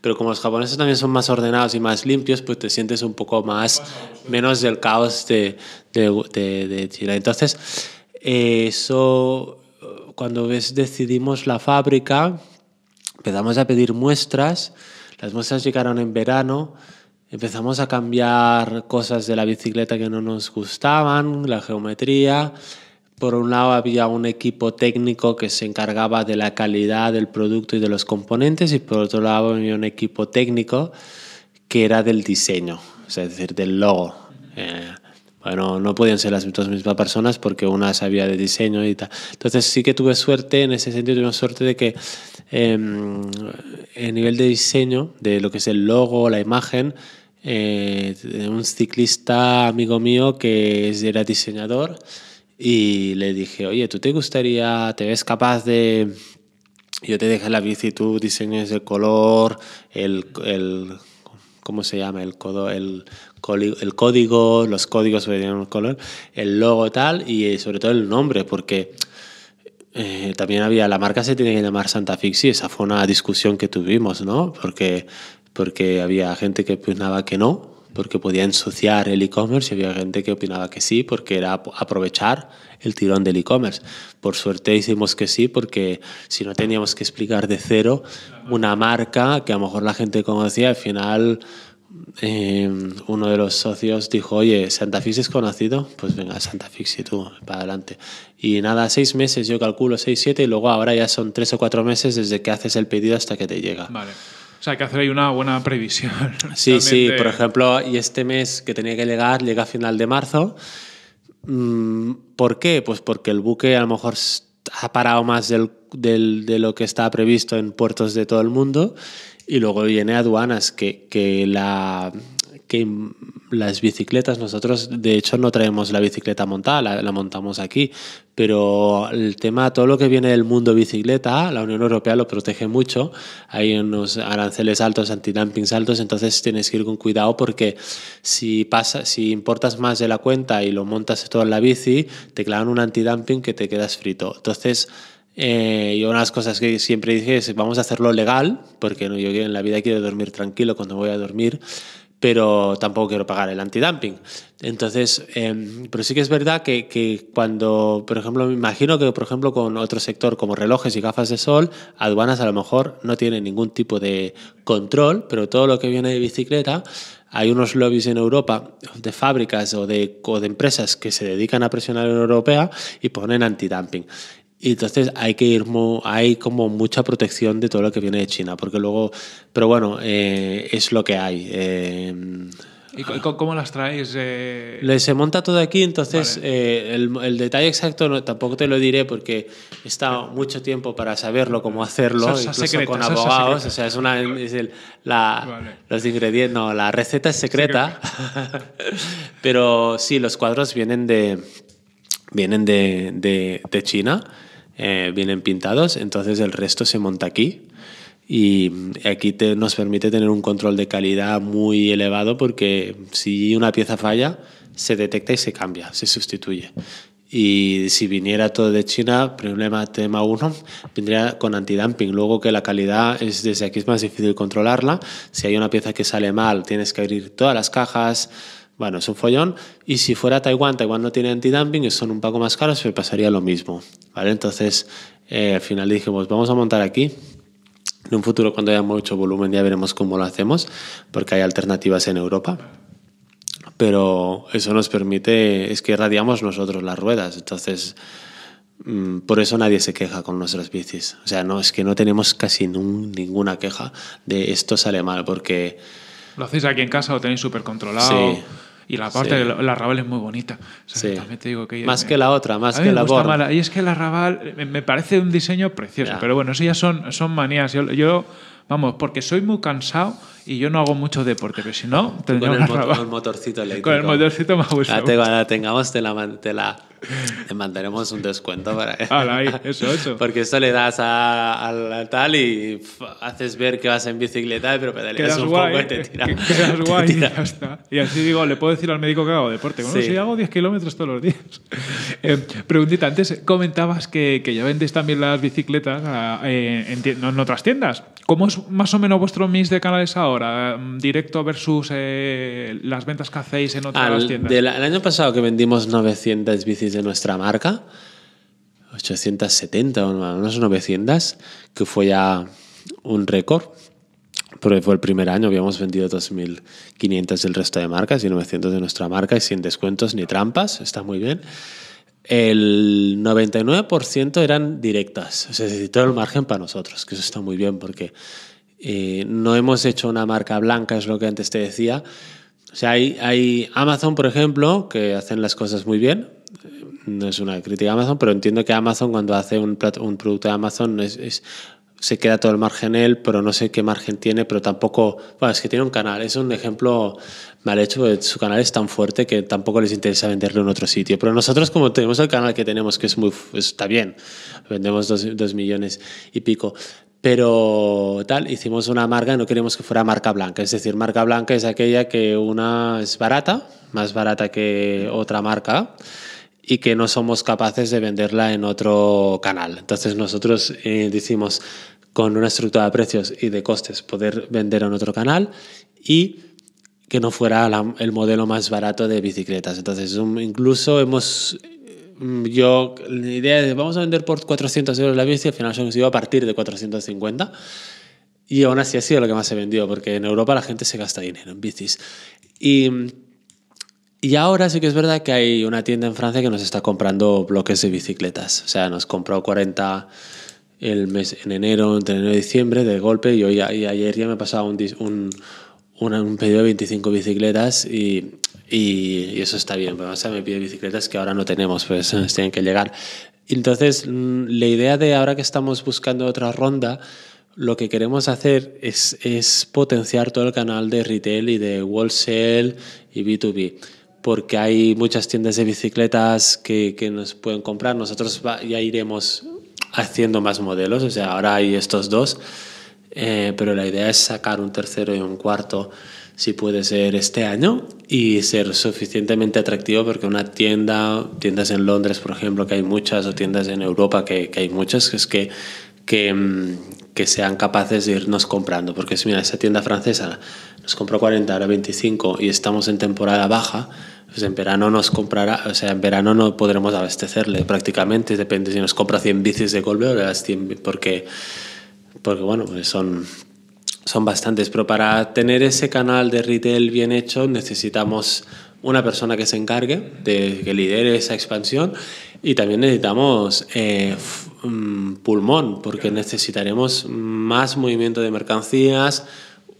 pero como los japoneses también son más ordenados y más limpios, pues te sientes un poco más, menos del caos de, de, de, de China. Entonces, eso cuando, ves, decidimos la fábrica, empezamos a pedir muestras, las muestras llegaron en verano, empezamos a cambiar cosas de la bicicleta que no nos gustaban, la geometría. Por un lado había un equipo técnico que se encargaba de la calidad del producto y de los componentes y por otro lado había un equipo técnico que era del diseño, es decir, del logo. Eh, bueno, no podían ser las dos mismas personas porque una sabía de diseño y tal. Entonces sí que tuve suerte, en ese sentido tuve suerte de que em, el nivel de diseño, de lo que es el logo, la imagen, eh, un ciclista amigo mío que era diseñador y le dije, oye, ¿tú te gustaría, te ves capaz de... Yo te dejé la bici, tú diseñes el color, el, el ¿cómo se llama? El, codo, el el código, los códigos, color, el logo tal y eh, sobre todo el nombre, porque eh, también había, la marca se tiene que llamar Santa Fixi, esa fue una discusión que tuvimos, ¿no? Porque, porque había gente que opinaba que no, porque podía ensuciar el e-commerce y había gente que opinaba que sí, porque era aprovechar el tirón del e-commerce. Por suerte hicimos que sí, porque si no teníamos que explicar de cero una marca que a lo mejor la gente conocía, al final uno de los socios dijo, oye, Santa Fix es conocido, pues venga, Santa Fix y tú, para adelante. Y nada, seis meses, yo calculo seis, siete, y luego ahora ya son tres o cuatro meses desde que haces el pedido hasta que te llega. Vale. O sea, hay que hacer ahí una buena previsión. Sí, sí, por ejemplo, y este mes que tenía que llegar, llega a final de marzo. Mm, ¿Por qué? Pues porque el buque a lo mejor ha parado más del, de lo que estaba previsto en puertos de todo el mundo y luego viene aduanas, que, que la que las bicicletas, nosotros de hecho no traemos la bicicleta montada, la, montamos aquí, pero el tema, todo lo que viene del mundo bicicleta, la Unión Europea lo protege mucho, hay unos aranceles altos, antidumping altos, entonces tienes que ir con cuidado porque si, pasa, si importas más de la cuenta y lo montas todo en la bici, te clavan un antidumping que te quedas frito. Entonces, eh, y unas cosas que siempre dije es, vamos a hacerlo legal, porque yo en la vida quiero dormir tranquilo cuando voy a dormir, pero tampoco quiero pagar el antidumping. Entonces, em, pero sí que es verdad que, que, cuando, por ejemplo, me imagino que, por ejemplo, con otro sector como relojes y gafas de sol, aduanas a lo mejor no tienen ningún tipo de control, pero todo lo que viene de bicicleta, hay unos lobbies en Europa de fábricas o de, o de empresas que se dedican a presionar a la Unión Europea y ponen antidumping. Y entonces hay que ir, hay como mucha protección de todo lo que viene de China, porque luego, pero bueno, eh, es lo que hay. Eh, ¿Y cómo las traes? Eh? Se monta todo aquí, entonces el, el, detalle exacto no, tampoco te lo diré porque he estado mucho tiempo para saberlo, cómo hacerlo, incluso con abogados. O sea, es una. Es el, la, Los ingredientes, no, la receta es secreta. Pero sí, los cuadros vienen de, vienen de, de, de China. Eh, vienen pintados, entonces el resto se monta aquí. Y aquí nos permite tener un control de calidad muy elevado porque si una pieza falla, se detecta y se cambia, se sustituye. Y si viniera todo de China, problema tema uno, vendría con antidumping. Luego que la calidad es desde aquí es más difícil controlarla. Si hay una pieza que sale mal, tienes que abrir todas las cajas, bueno, es un follón. Y si fuera Taiwán, Taiwán no tiene antidumping y son un poco más caros, me pasaría lo mismo. ¿vale? Entonces, eh, al final dijimos, vamos a montar aquí. En un futuro, cuando haya mucho volumen, ya veremos cómo lo hacemos, porque hay alternativas en Europa. Pero eso nos permite, es que radiamos nosotros las ruedas. Entonces, mm, por eso nadie se queja con nuestras bicis. O sea, no, es que no tenemos casi ninguna queja de esto sale mal, porque... ¿Lo hacéis aquí en casa? o tenéis súper controlado? Sí. Y la parte del la Raval es muy bonita. más que la otra, más que la otra. Y es que la Raval me, parece un diseño precioso. Pero bueno, eso ya son, son manías. Yo, yo, vamos, porque soy muy cansado y yo no hago mucho deporte, pero si no, Con el, motorcito eléctrico. Con el motorcito me gusta. Cuando la tengamos, te la, te la te mandaremos un descuento para eso, Porque eso le das a, tal y haces ver que vas en bicicleta, pero pedaleas un poco y te Quedas y así digo, le puedo decir al médico que hago deporte. Bueno, sí, hago 10 kilómetros todos los días. Eh, preguntita, antes comentabas que, ya vendéis también las bicicletas eh, en, otras tiendas. ¿Cómo es más o menos vuestro mix de canales Em, ¿Directo versus eh, las ventas que hacéis en otras tiendas? el año pasado que vendimos 900 bicis de nuestra marca, 870 o 900, que fue ya un récord, porque fue el primer año, habíamos vendido 2.500 del resto de marcas y 900 de nuestra marca y sin descuentos ni trampas, está muy bien. El 99% eran directas, o sea, se necesitó el margen para nosotros, que eso está muy bien porque eh, no hemos hecho una marca blanca, es lo que antes te decía. O sea, hay, Amazon, por ejemplo, que hacen las cosas muy bien, no es una crítica a Amazon, pero entiendo que Amazon cuando hace un, un producto de Amazon es, se queda todo el margen él, pero no sé qué margen tiene, pero tampoco, bueno, es que tiene un canal, es un ejemplo mal hecho, su canal es tan fuerte que tampoco les interesa venderlo en otro sitio, pero nosotros como tenemos el canal que tenemos, que es muy, está bien, vendemos dos millones y pico, pero tal, hicimos una marca y no queríamos que fuera marca blanca. Es decir, marca blanca es aquella que una es barata, más barata que otra marca, y que no somos capaces de venderla en otro canal. Entonces nosotros eh, decimos con una estructura de precios y de costes poder vender en otro canal y que no fuera el modelo más barato de bicicletas. Entonces, incluso hemos Mm, yo, la idea es, vamos a vender por 400 euros la bici, al final se iba a partir de 450. Y aún así ha sido lo que más se vendió, porque en Europa la gente se gasta dinero en bicis. Y, y ahora sí que es verdad que hay una tienda en Francia que nos está comprando bloques de bicicletas. O sea, nos compró 40 el mes, en enero, entre enero y diciembre, de golpe. Y, hoy, ayer ya me pasaba un, un, un, un pedido de 25 bicicletas y y, eso está bien. Pero, o me pide bicicletas que ahora no tenemos, pues tienen que llegar. Entonces, mm, la idea de ahora que estamos buscando otra ronda, lo que queremos hacer es, es potenciar todo el canal de retail y de wholesale y B2B porque hay muchas tiendas de bicicletas que, que, nos pueden comprar. Nosotros ya iremos haciendo más modelos, o sea, ahora hay estos dos, eh, pero la idea es sacar un tercero y un cuarto si puede ser este año y ser suficientemente atractivo porque una tienda, tiendas en Londres por ejemplo que hay muchas o tiendas en Europa que, hay muchas, es que, mm, que, sean capaces de irnos comprando. Porque si mira, esa tienda francesa nos compró 40, ahora 25 y estamos en temporada baja, pues en verano nos comprará, o sea, en verano no podremos abastecerle prácticamente, depende si nos compra 100 bicis de golpe o 100, porque, porque bueno, pues son son bastantes, pero para tener ese canal de retail bien hecho necesitamos una persona que se encargue, de, que lidere esa expansión y también necesitamos eh, mm, pulmón, porque necesitaremos más movimiento de mercancías,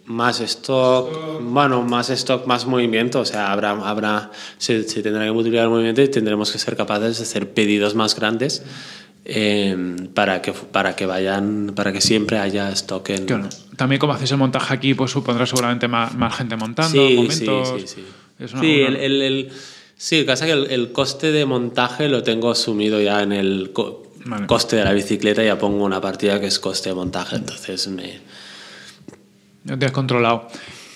más stock, bueno, más stock, más movimiento, o sea, habrá, habrá se, se tendrá que multiplicar el movimiento y tendremos que ser capaces de hacer pedidos más grandes. Em, para, que, para que vayan, para que siempre haya stock en... También como haces el montaje aquí, pues supondrá seguramente más, gente montando. Sí, momentos. sí, sí. Sí, el, el, sí, que el, coste de montaje lo tengo asumido ya en el coste de la bicicleta, ya pongo una partida que es coste de montaje, entonces me... te has controlado.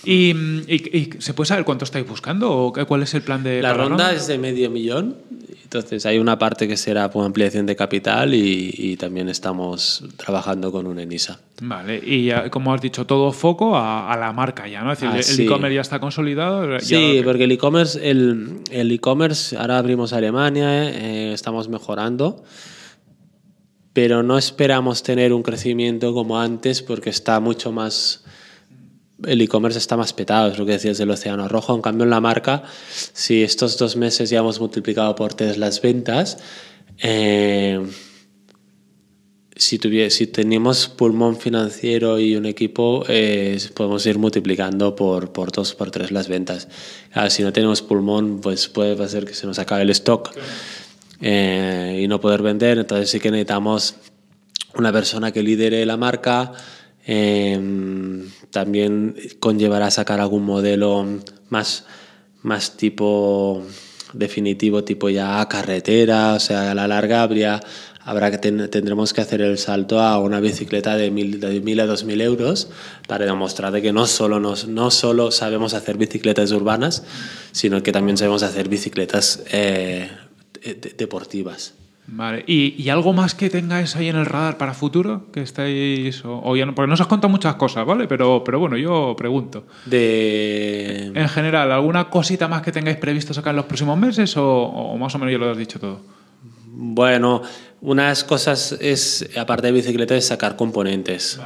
¿Y, se puede saber cuánto estáis buscando o cuál es el plan de la, la ronda, es de medio millón. Entonces hay una parte que será por pues, ampliación de capital y, también estamos trabajando con un ENISA. Vale, y como has dicho, todo foco a, la marca ya, ¿no? Es decir, el ah, e-commerce ya está consolidado. Sí, porque el e-commerce, el e-commerce, ahora abrimos Alemania, eh, estamos mejorando pero no esperamos tener un crecimiento como antes porque está mucho más el e-commerce está más petado, es lo que decías del Océano Rojo. En cambio, en la marca, si estos dos meses ya hemos multiplicado por tres las ventas, eh, si, si tenemos pulmón financiero y un equipo, eh, podemos ir multiplicando por, por dos, por tres las ventas. Ah, si no tenemos pulmón, pues puede ser que se nos acabe el stock eh, y no poder vender. Entonces sí que necesitamos una persona que lidere la marca, Em, también conllevará sacar algún modelo más, más tipo definitivo, tipo ya carretera, o sea, a la larga habría, habrá que tendremos que hacer el salto a una bicicleta de 1.000 de mil a 2.000 euros para demostrar de que no solo, nos, no solo sabemos hacer bicicletas urbanas, sino que también sabemos hacer bicicletas eh, deportivas. Vale, ¿Y, algo más que tengáis ahí en el radar para futuro? Que estáis. O, no, porque nos has contado muchas cosas, ¿vale? Pero, bueno, yo pregunto. En general, ¿alguna cosita más que tengáis previsto sacar en los próximos meses? O, más o menos ya lo has dicho todo. Bueno, una de las cosas es, aparte de bicicleta, es sacar componentes.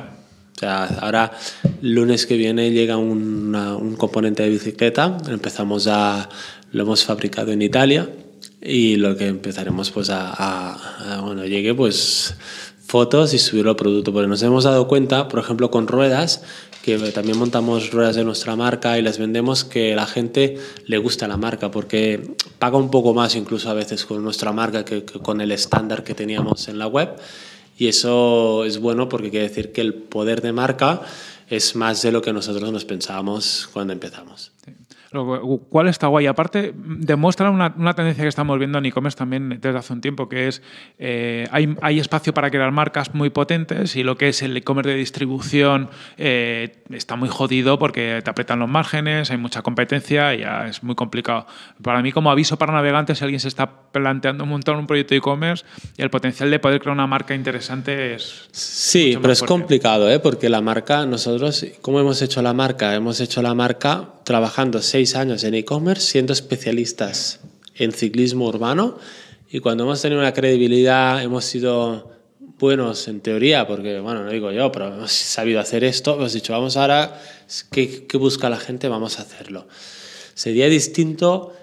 O sea, ahora lunes que viene llega un componente de bicicleta. Empezamos a. Lo hemos fabricado en Italia y lo que empezaremos pues a, bueno, llegue pues fotos y subirlo al producto, porque nos hemos dado cuenta, por ejemplo, con ruedas, que también montamos ruedas de nuestra marca y las vendemos, que la gente le gusta la marca, porque paga un poco más incluso a veces con nuestra marca que, con el estándar que teníamos en la web. Y eso es bueno porque quiere decir que el poder de marca es más de lo que nosotros nos pensábamos cuando empezamos. ¿cuál está guay. Aparte, demuestra una, tendencia que estamos viendo en e-commerce también desde hace un tiempo, que es eh, hay, espacio para crear marcas muy potentes y lo que es el e-commerce de distribución eh, está muy jodido porque te apretan los márgenes, hay mucha competencia y ya es muy complicado. Para mí, como aviso para navegantes, si alguien se está planteando montar un proyecto de e-commerce, el potencial de poder crear una marca interesante es... Sí, pero es complicado, ¿eh? porque la marca, nosotros, ¿cómo hemos hecho la marca? Hemos hecho la marca trabajando años en e-commerce siendo especialistas en ciclismo urbano y cuando hemos tenido una credibilidad hemos sido buenos en teoría, porque, bueno, no digo yo, pero hemos sabido hacer esto, hemos dicho, vamos ahora, ¿qué, qué busca la gente? Vamos a hacerlo. Sería distinto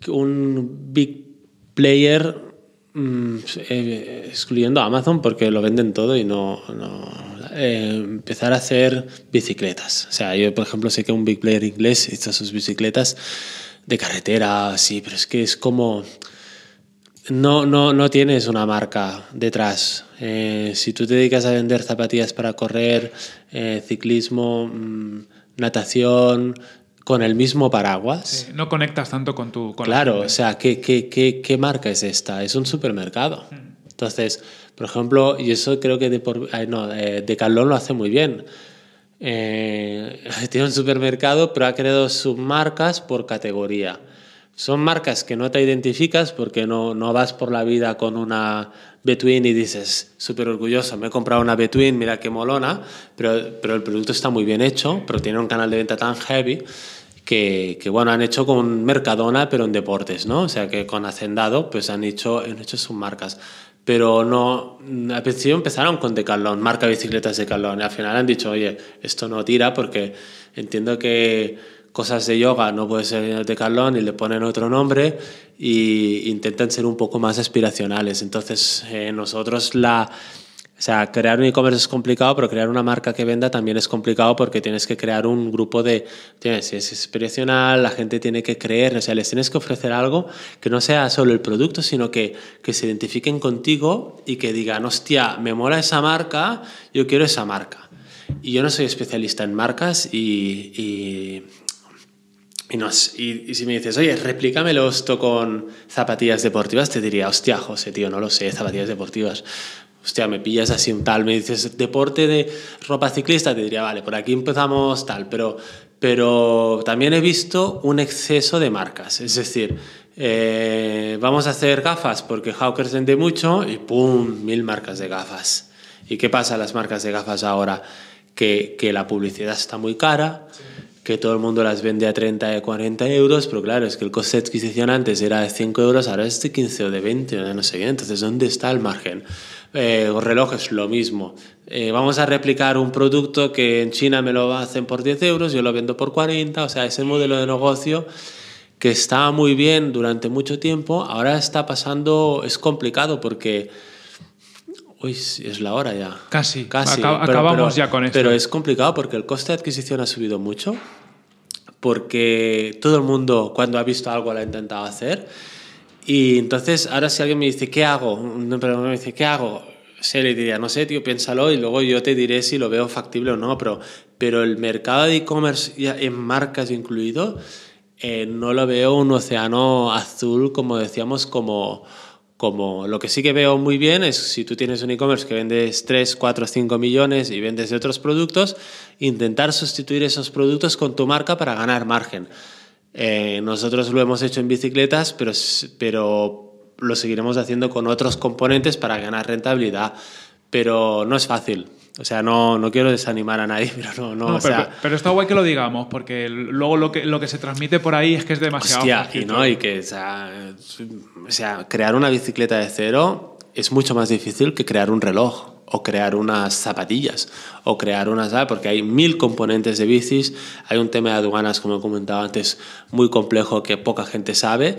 que un big player Mm, eh, excluyendo Amazon porque lo venden todo y no, eh, empezar a hacer bicicletas. O sea, yo por ejemplo sé que un big player inglés hizo sus bicicletas de carretera, sí, pero es que es como no, no, no tienes una marca detrás. Eh, si tú te dedicas a vender zapatillas para correr, ciclismo, mm, natación, con el mismo paraguas. no conectas tanto con tu... claro, o sea, ¿qué, ¿qué, qué, marca es esta? Es un supermercado. Mm. Entonces, por ejemplo, y eso creo que de por, no, eh, lo hace muy bien. Eh, tiene un supermercado, pero ha creado submarcas por categoría. Son marcas que no te identificas porque no, no vas por la vida con una Between y dices, súper orgulloso, me he comprado una Between, mira qué molona, pero, pero el producto está muy bien hecho, pero tiene un canal de venta tan heavy que, que, bueno, han hecho con Mercadona, pero en deportes, ¿no? O sea, que con Hacendado, pues han hecho, han hecho sus marcas. Pero no, al principio empezaron con Decathlon, marca bicicletas Decathlon, y al final han dicho, oye, esto no tira porque entiendo que cosas de yoga, no puede ser de Carlón, y le ponen otro nombre e intentan ser un poco más aspiracionales. Entonces, eh, nosotros la... O sea, crear un e-commerce es complicado, pero crear una marca que venda también es complicado porque tienes que crear un grupo de... Tienes, es inspiracional, la gente tiene que creer, o sea, les tienes que ofrecer algo que no sea solo el producto, sino que, que se identifiquen contigo y que digan, hostia, me mola esa marca, yo quiero esa marca. Y yo no soy especialista en marcas y, y, si me dices, oye, replícamelo esto con zapatillas deportivas, te diría, hostia, José, tío, no lo sé, zapatillas deportivas. Hostia, me pillas así un tal, me dices, deporte de ropa ciclista, te diría, vale, por aquí empezamos tal, pero, pero también he visto un exceso de marcas, es decir, eh, vamos a hacer gafas porque Hawkers vende mucho y ¡pum! mil marcas de gafas. ¿Y qué pasa a las marcas de gafas ahora? Que, que la publicidad está muy cara que todo el mundo las vende a 30 y 40 euros, pero claro, es que el coste de adquisición antes era de 5 euros, ahora es de 15 o de 20 o de no sé qué. Entonces, ¿dónde está el margen? Eh, los relojes, lo mismo. Eh, vamos a replicar un producto que en China me lo hacen por 10 euros, yo lo vendo por 40, o sea, ese modelo de negocio que estaba muy bien durante mucho tiempo, ahora está pasando, es complicado porque Uy, es la hora ya. Casi. Casi. acabamos ya con esto. Pero es complicado porque el coste de adquisición ha subido mucho. Porque todo el mundo, cuando ha visto algo, lo ha intentado hacer. Y entonces, ahora si alguien me dice, ¿qué hago? Un me dice, ¿qué hago? Se le diría, no sé, tío, piénsalo y luego yo te diré si lo veo factible o no. Pero, pero el mercado de e-commerce, en marcas incluido, eh, no lo veo un océano azul, como decíamos, como como lo que sí que veo muy bien es si tú tienes un e-commerce que vendes 3, 4, 5 millones y vendes de otros productos, intentar sustituir esos productos con tu marca para ganar margen. Eh, nosotros lo hemos hecho en bicicletas, pero, pero lo seguiremos haciendo con otros componentes para ganar rentabilidad pero no es fácil. O sea, no, no quiero desanimar a nadie, pero no, no, o sea... pero, está guay que lo digamos, porque luego lo que, lo que se transmite por ahí es que es demasiado Hostia, Y, ¿no? y que, o sea, o sea, crear una bicicleta de cero es mucho más difícil que crear un reloj o crear unas zapatillas o crear unas porque hay mil componentes de bicis, hay un tema de aduanas, como he comentado antes, muy complejo que poca gente sabe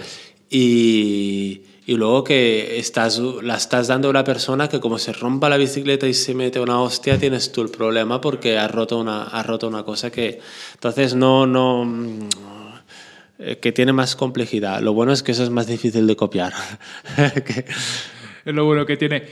y y luego que estás, la estás dando a una persona que como se rompa la bicicleta y se mete una hostia, tienes tú el problema porque has roto una, ha roto una cosa que... Entonces no, no... Eh, que tiene más complejidad. Lo bueno es que eso es más difícil de copiar. es lo bueno que tiene.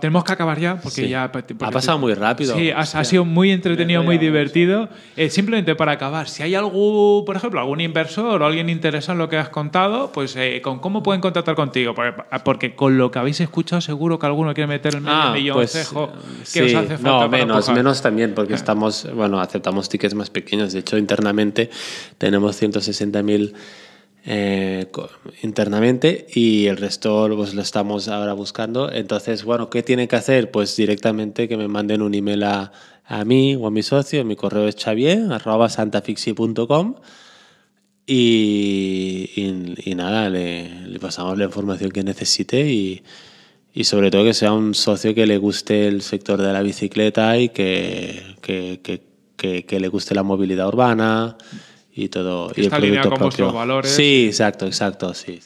tenemos que acabar ya porque ya... ha pasado muy rápido. Sí, ha, sido muy entretenido, muy divertido. Eh, simplemente para acabar, si hay algún, por ejemplo, algún inversor o alguien interesado en lo que has contado, pues eh, con cómo pueden contactar contigo. Pues, ah, porque, con lo que habéis escuchado seguro que alguno quiere meter el ah, millón pues, eh, que os hace falta. No, menos, menos también porque ah. estamos, bueno, aceptamos tickets más pequeños. De hecho, internamente tenemos 160.000 eh, internamente y el resto pues, lo estamos ahora buscando. Entonces, bueno, ¿qué tiene que hacer? Pues directamente que me manden un email a, mí o a mi socio. Mi correo es xavier, santafixi.com y, y, nada, le, le, pasamos la información que necesite y, y, sobre todo que sea un socio que le guste el sector de la bicicleta y que, que, que, que le guste la movilidad urbana y todo. y está alineado con vuestros valores. Sí, exacto, exacto, sí.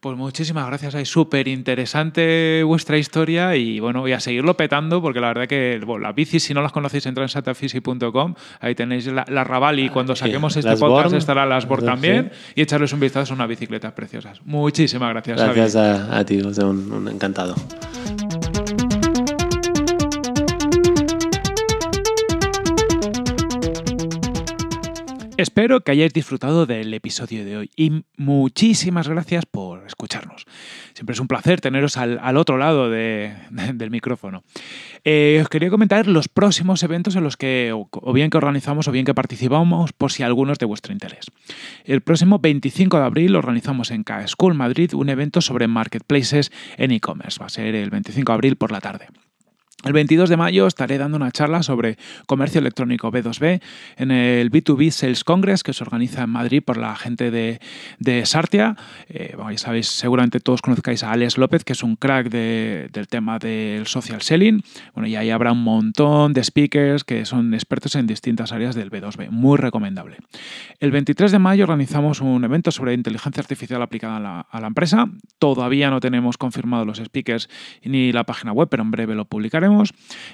Pues muchísimas gracias, es súper interesante vuestra historia y bueno, voy a seguirlo petando porque la verdad que las bicis, si no las conocéis, entra en satafisi.com, ahí tenéis la, Raval y cuando saquemos este podcast estará las BOR también y echarles un vistazo a unas bicicletas preciosas. Muchísimas gracias. Gracias A, ti, un, un encantado. Espero que hayáis disfrutado del episodio de hoy y muchísimas gracias por escucharnos. Siempre es un placer teneros al, otro lado del micrófono. Eh, os quería comentar los próximos eventos en los que o, bien que organizamos o bien que participamos por si algunos de vuestro interés. El próximo 25 de abril organizamos en K-School Madrid un evento sobre marketplaces en e-commerce. Va a ser el 25 de abril por la tarde. El 22 de mayo estaré dando una charla sobre comercio electrónico B2B en el B2B Sales Congress que se organiza en Madrid por la gente de, Sartia. Eh, ya sabéis, seguramente todos conozcáis a Alex López, que es un crack del tema del social selling. Bueno, y ahí habrá un montón de speakers que son expertos en distintas áreas del B2B. Muy recomendable. El 23 de mayo organizamos un evento sobre inteligencia artificial aplicada a la, a la empresa. Todavía no tenemos confirmados los speakers ni la página web, pero en breve lo publicaremos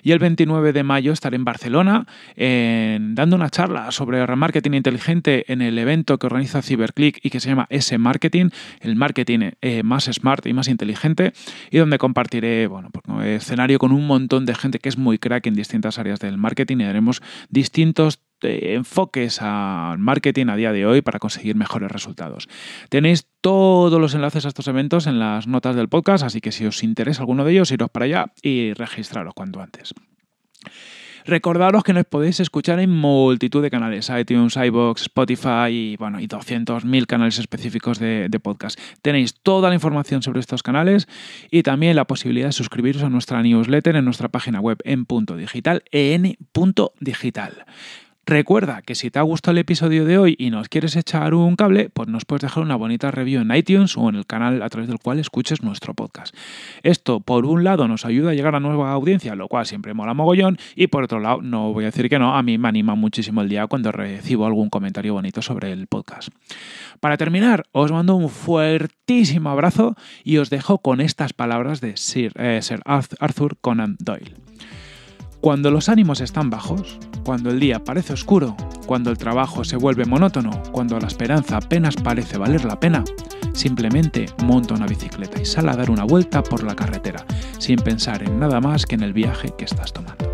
y el 29 de mayo estaré en Barcelona dando una charla sobre remarketing inteligente en el evento que organiza Cyberclick y que se llama S-Marketing, el marketing eh, más smart y más inteligente, y donde compartiré bueno, pues, escenario con un montón de gente que es muy crack en distintas áreas del marketing y haremos distintos enfoques al marketing a día de hoy para conseguir mejores resultados. Tenéis todos los enlaces a estos eventos en las notas del podcast, así que si os interesa alguno de ellos, iros para allá y registraros cuanto antes. Recordaros que nos podéis escuchar en multitud de canales, iTunes, iBox, Spotify y, bueno, y 200.000 canales específicos de, de, podcast. Tenéis toda la información sobre estos canales y también la posibilidad de suscribiros a nuestra newsletter en nuestra página web en punto digital, en punto digital. Recuerda que si te ha gustado el episodio de hoy y nos quieres echar un cable, pues nos puedes dejar una bonita review en iTunes o en el canal a través del cual escuches nuestro podcast. Esto, por un lado, nos ayuda a llegar a nueva audiencia, lo cual siempre mola mogollón, y por otro lado, no voy a decir que no, a mí me anima muchísimo el día cuando recibo algún comentario bonito sobre el podcast. Para terminar, os mando un fuertísimo abrazo y os dejo con estas palabras de Sir, eh, Sir Arthur Conan Doyle. Cuando los ánimos están bajos, cuando el día parece oscuro, cuando el trabajo se vuelve monótono, cuando la esperanza apenas parece valer la pena, simplemente monta una bicicleta y sal a dar una vuelta por la carretera, sin pensar en nada más que en el viaje que estás tomando.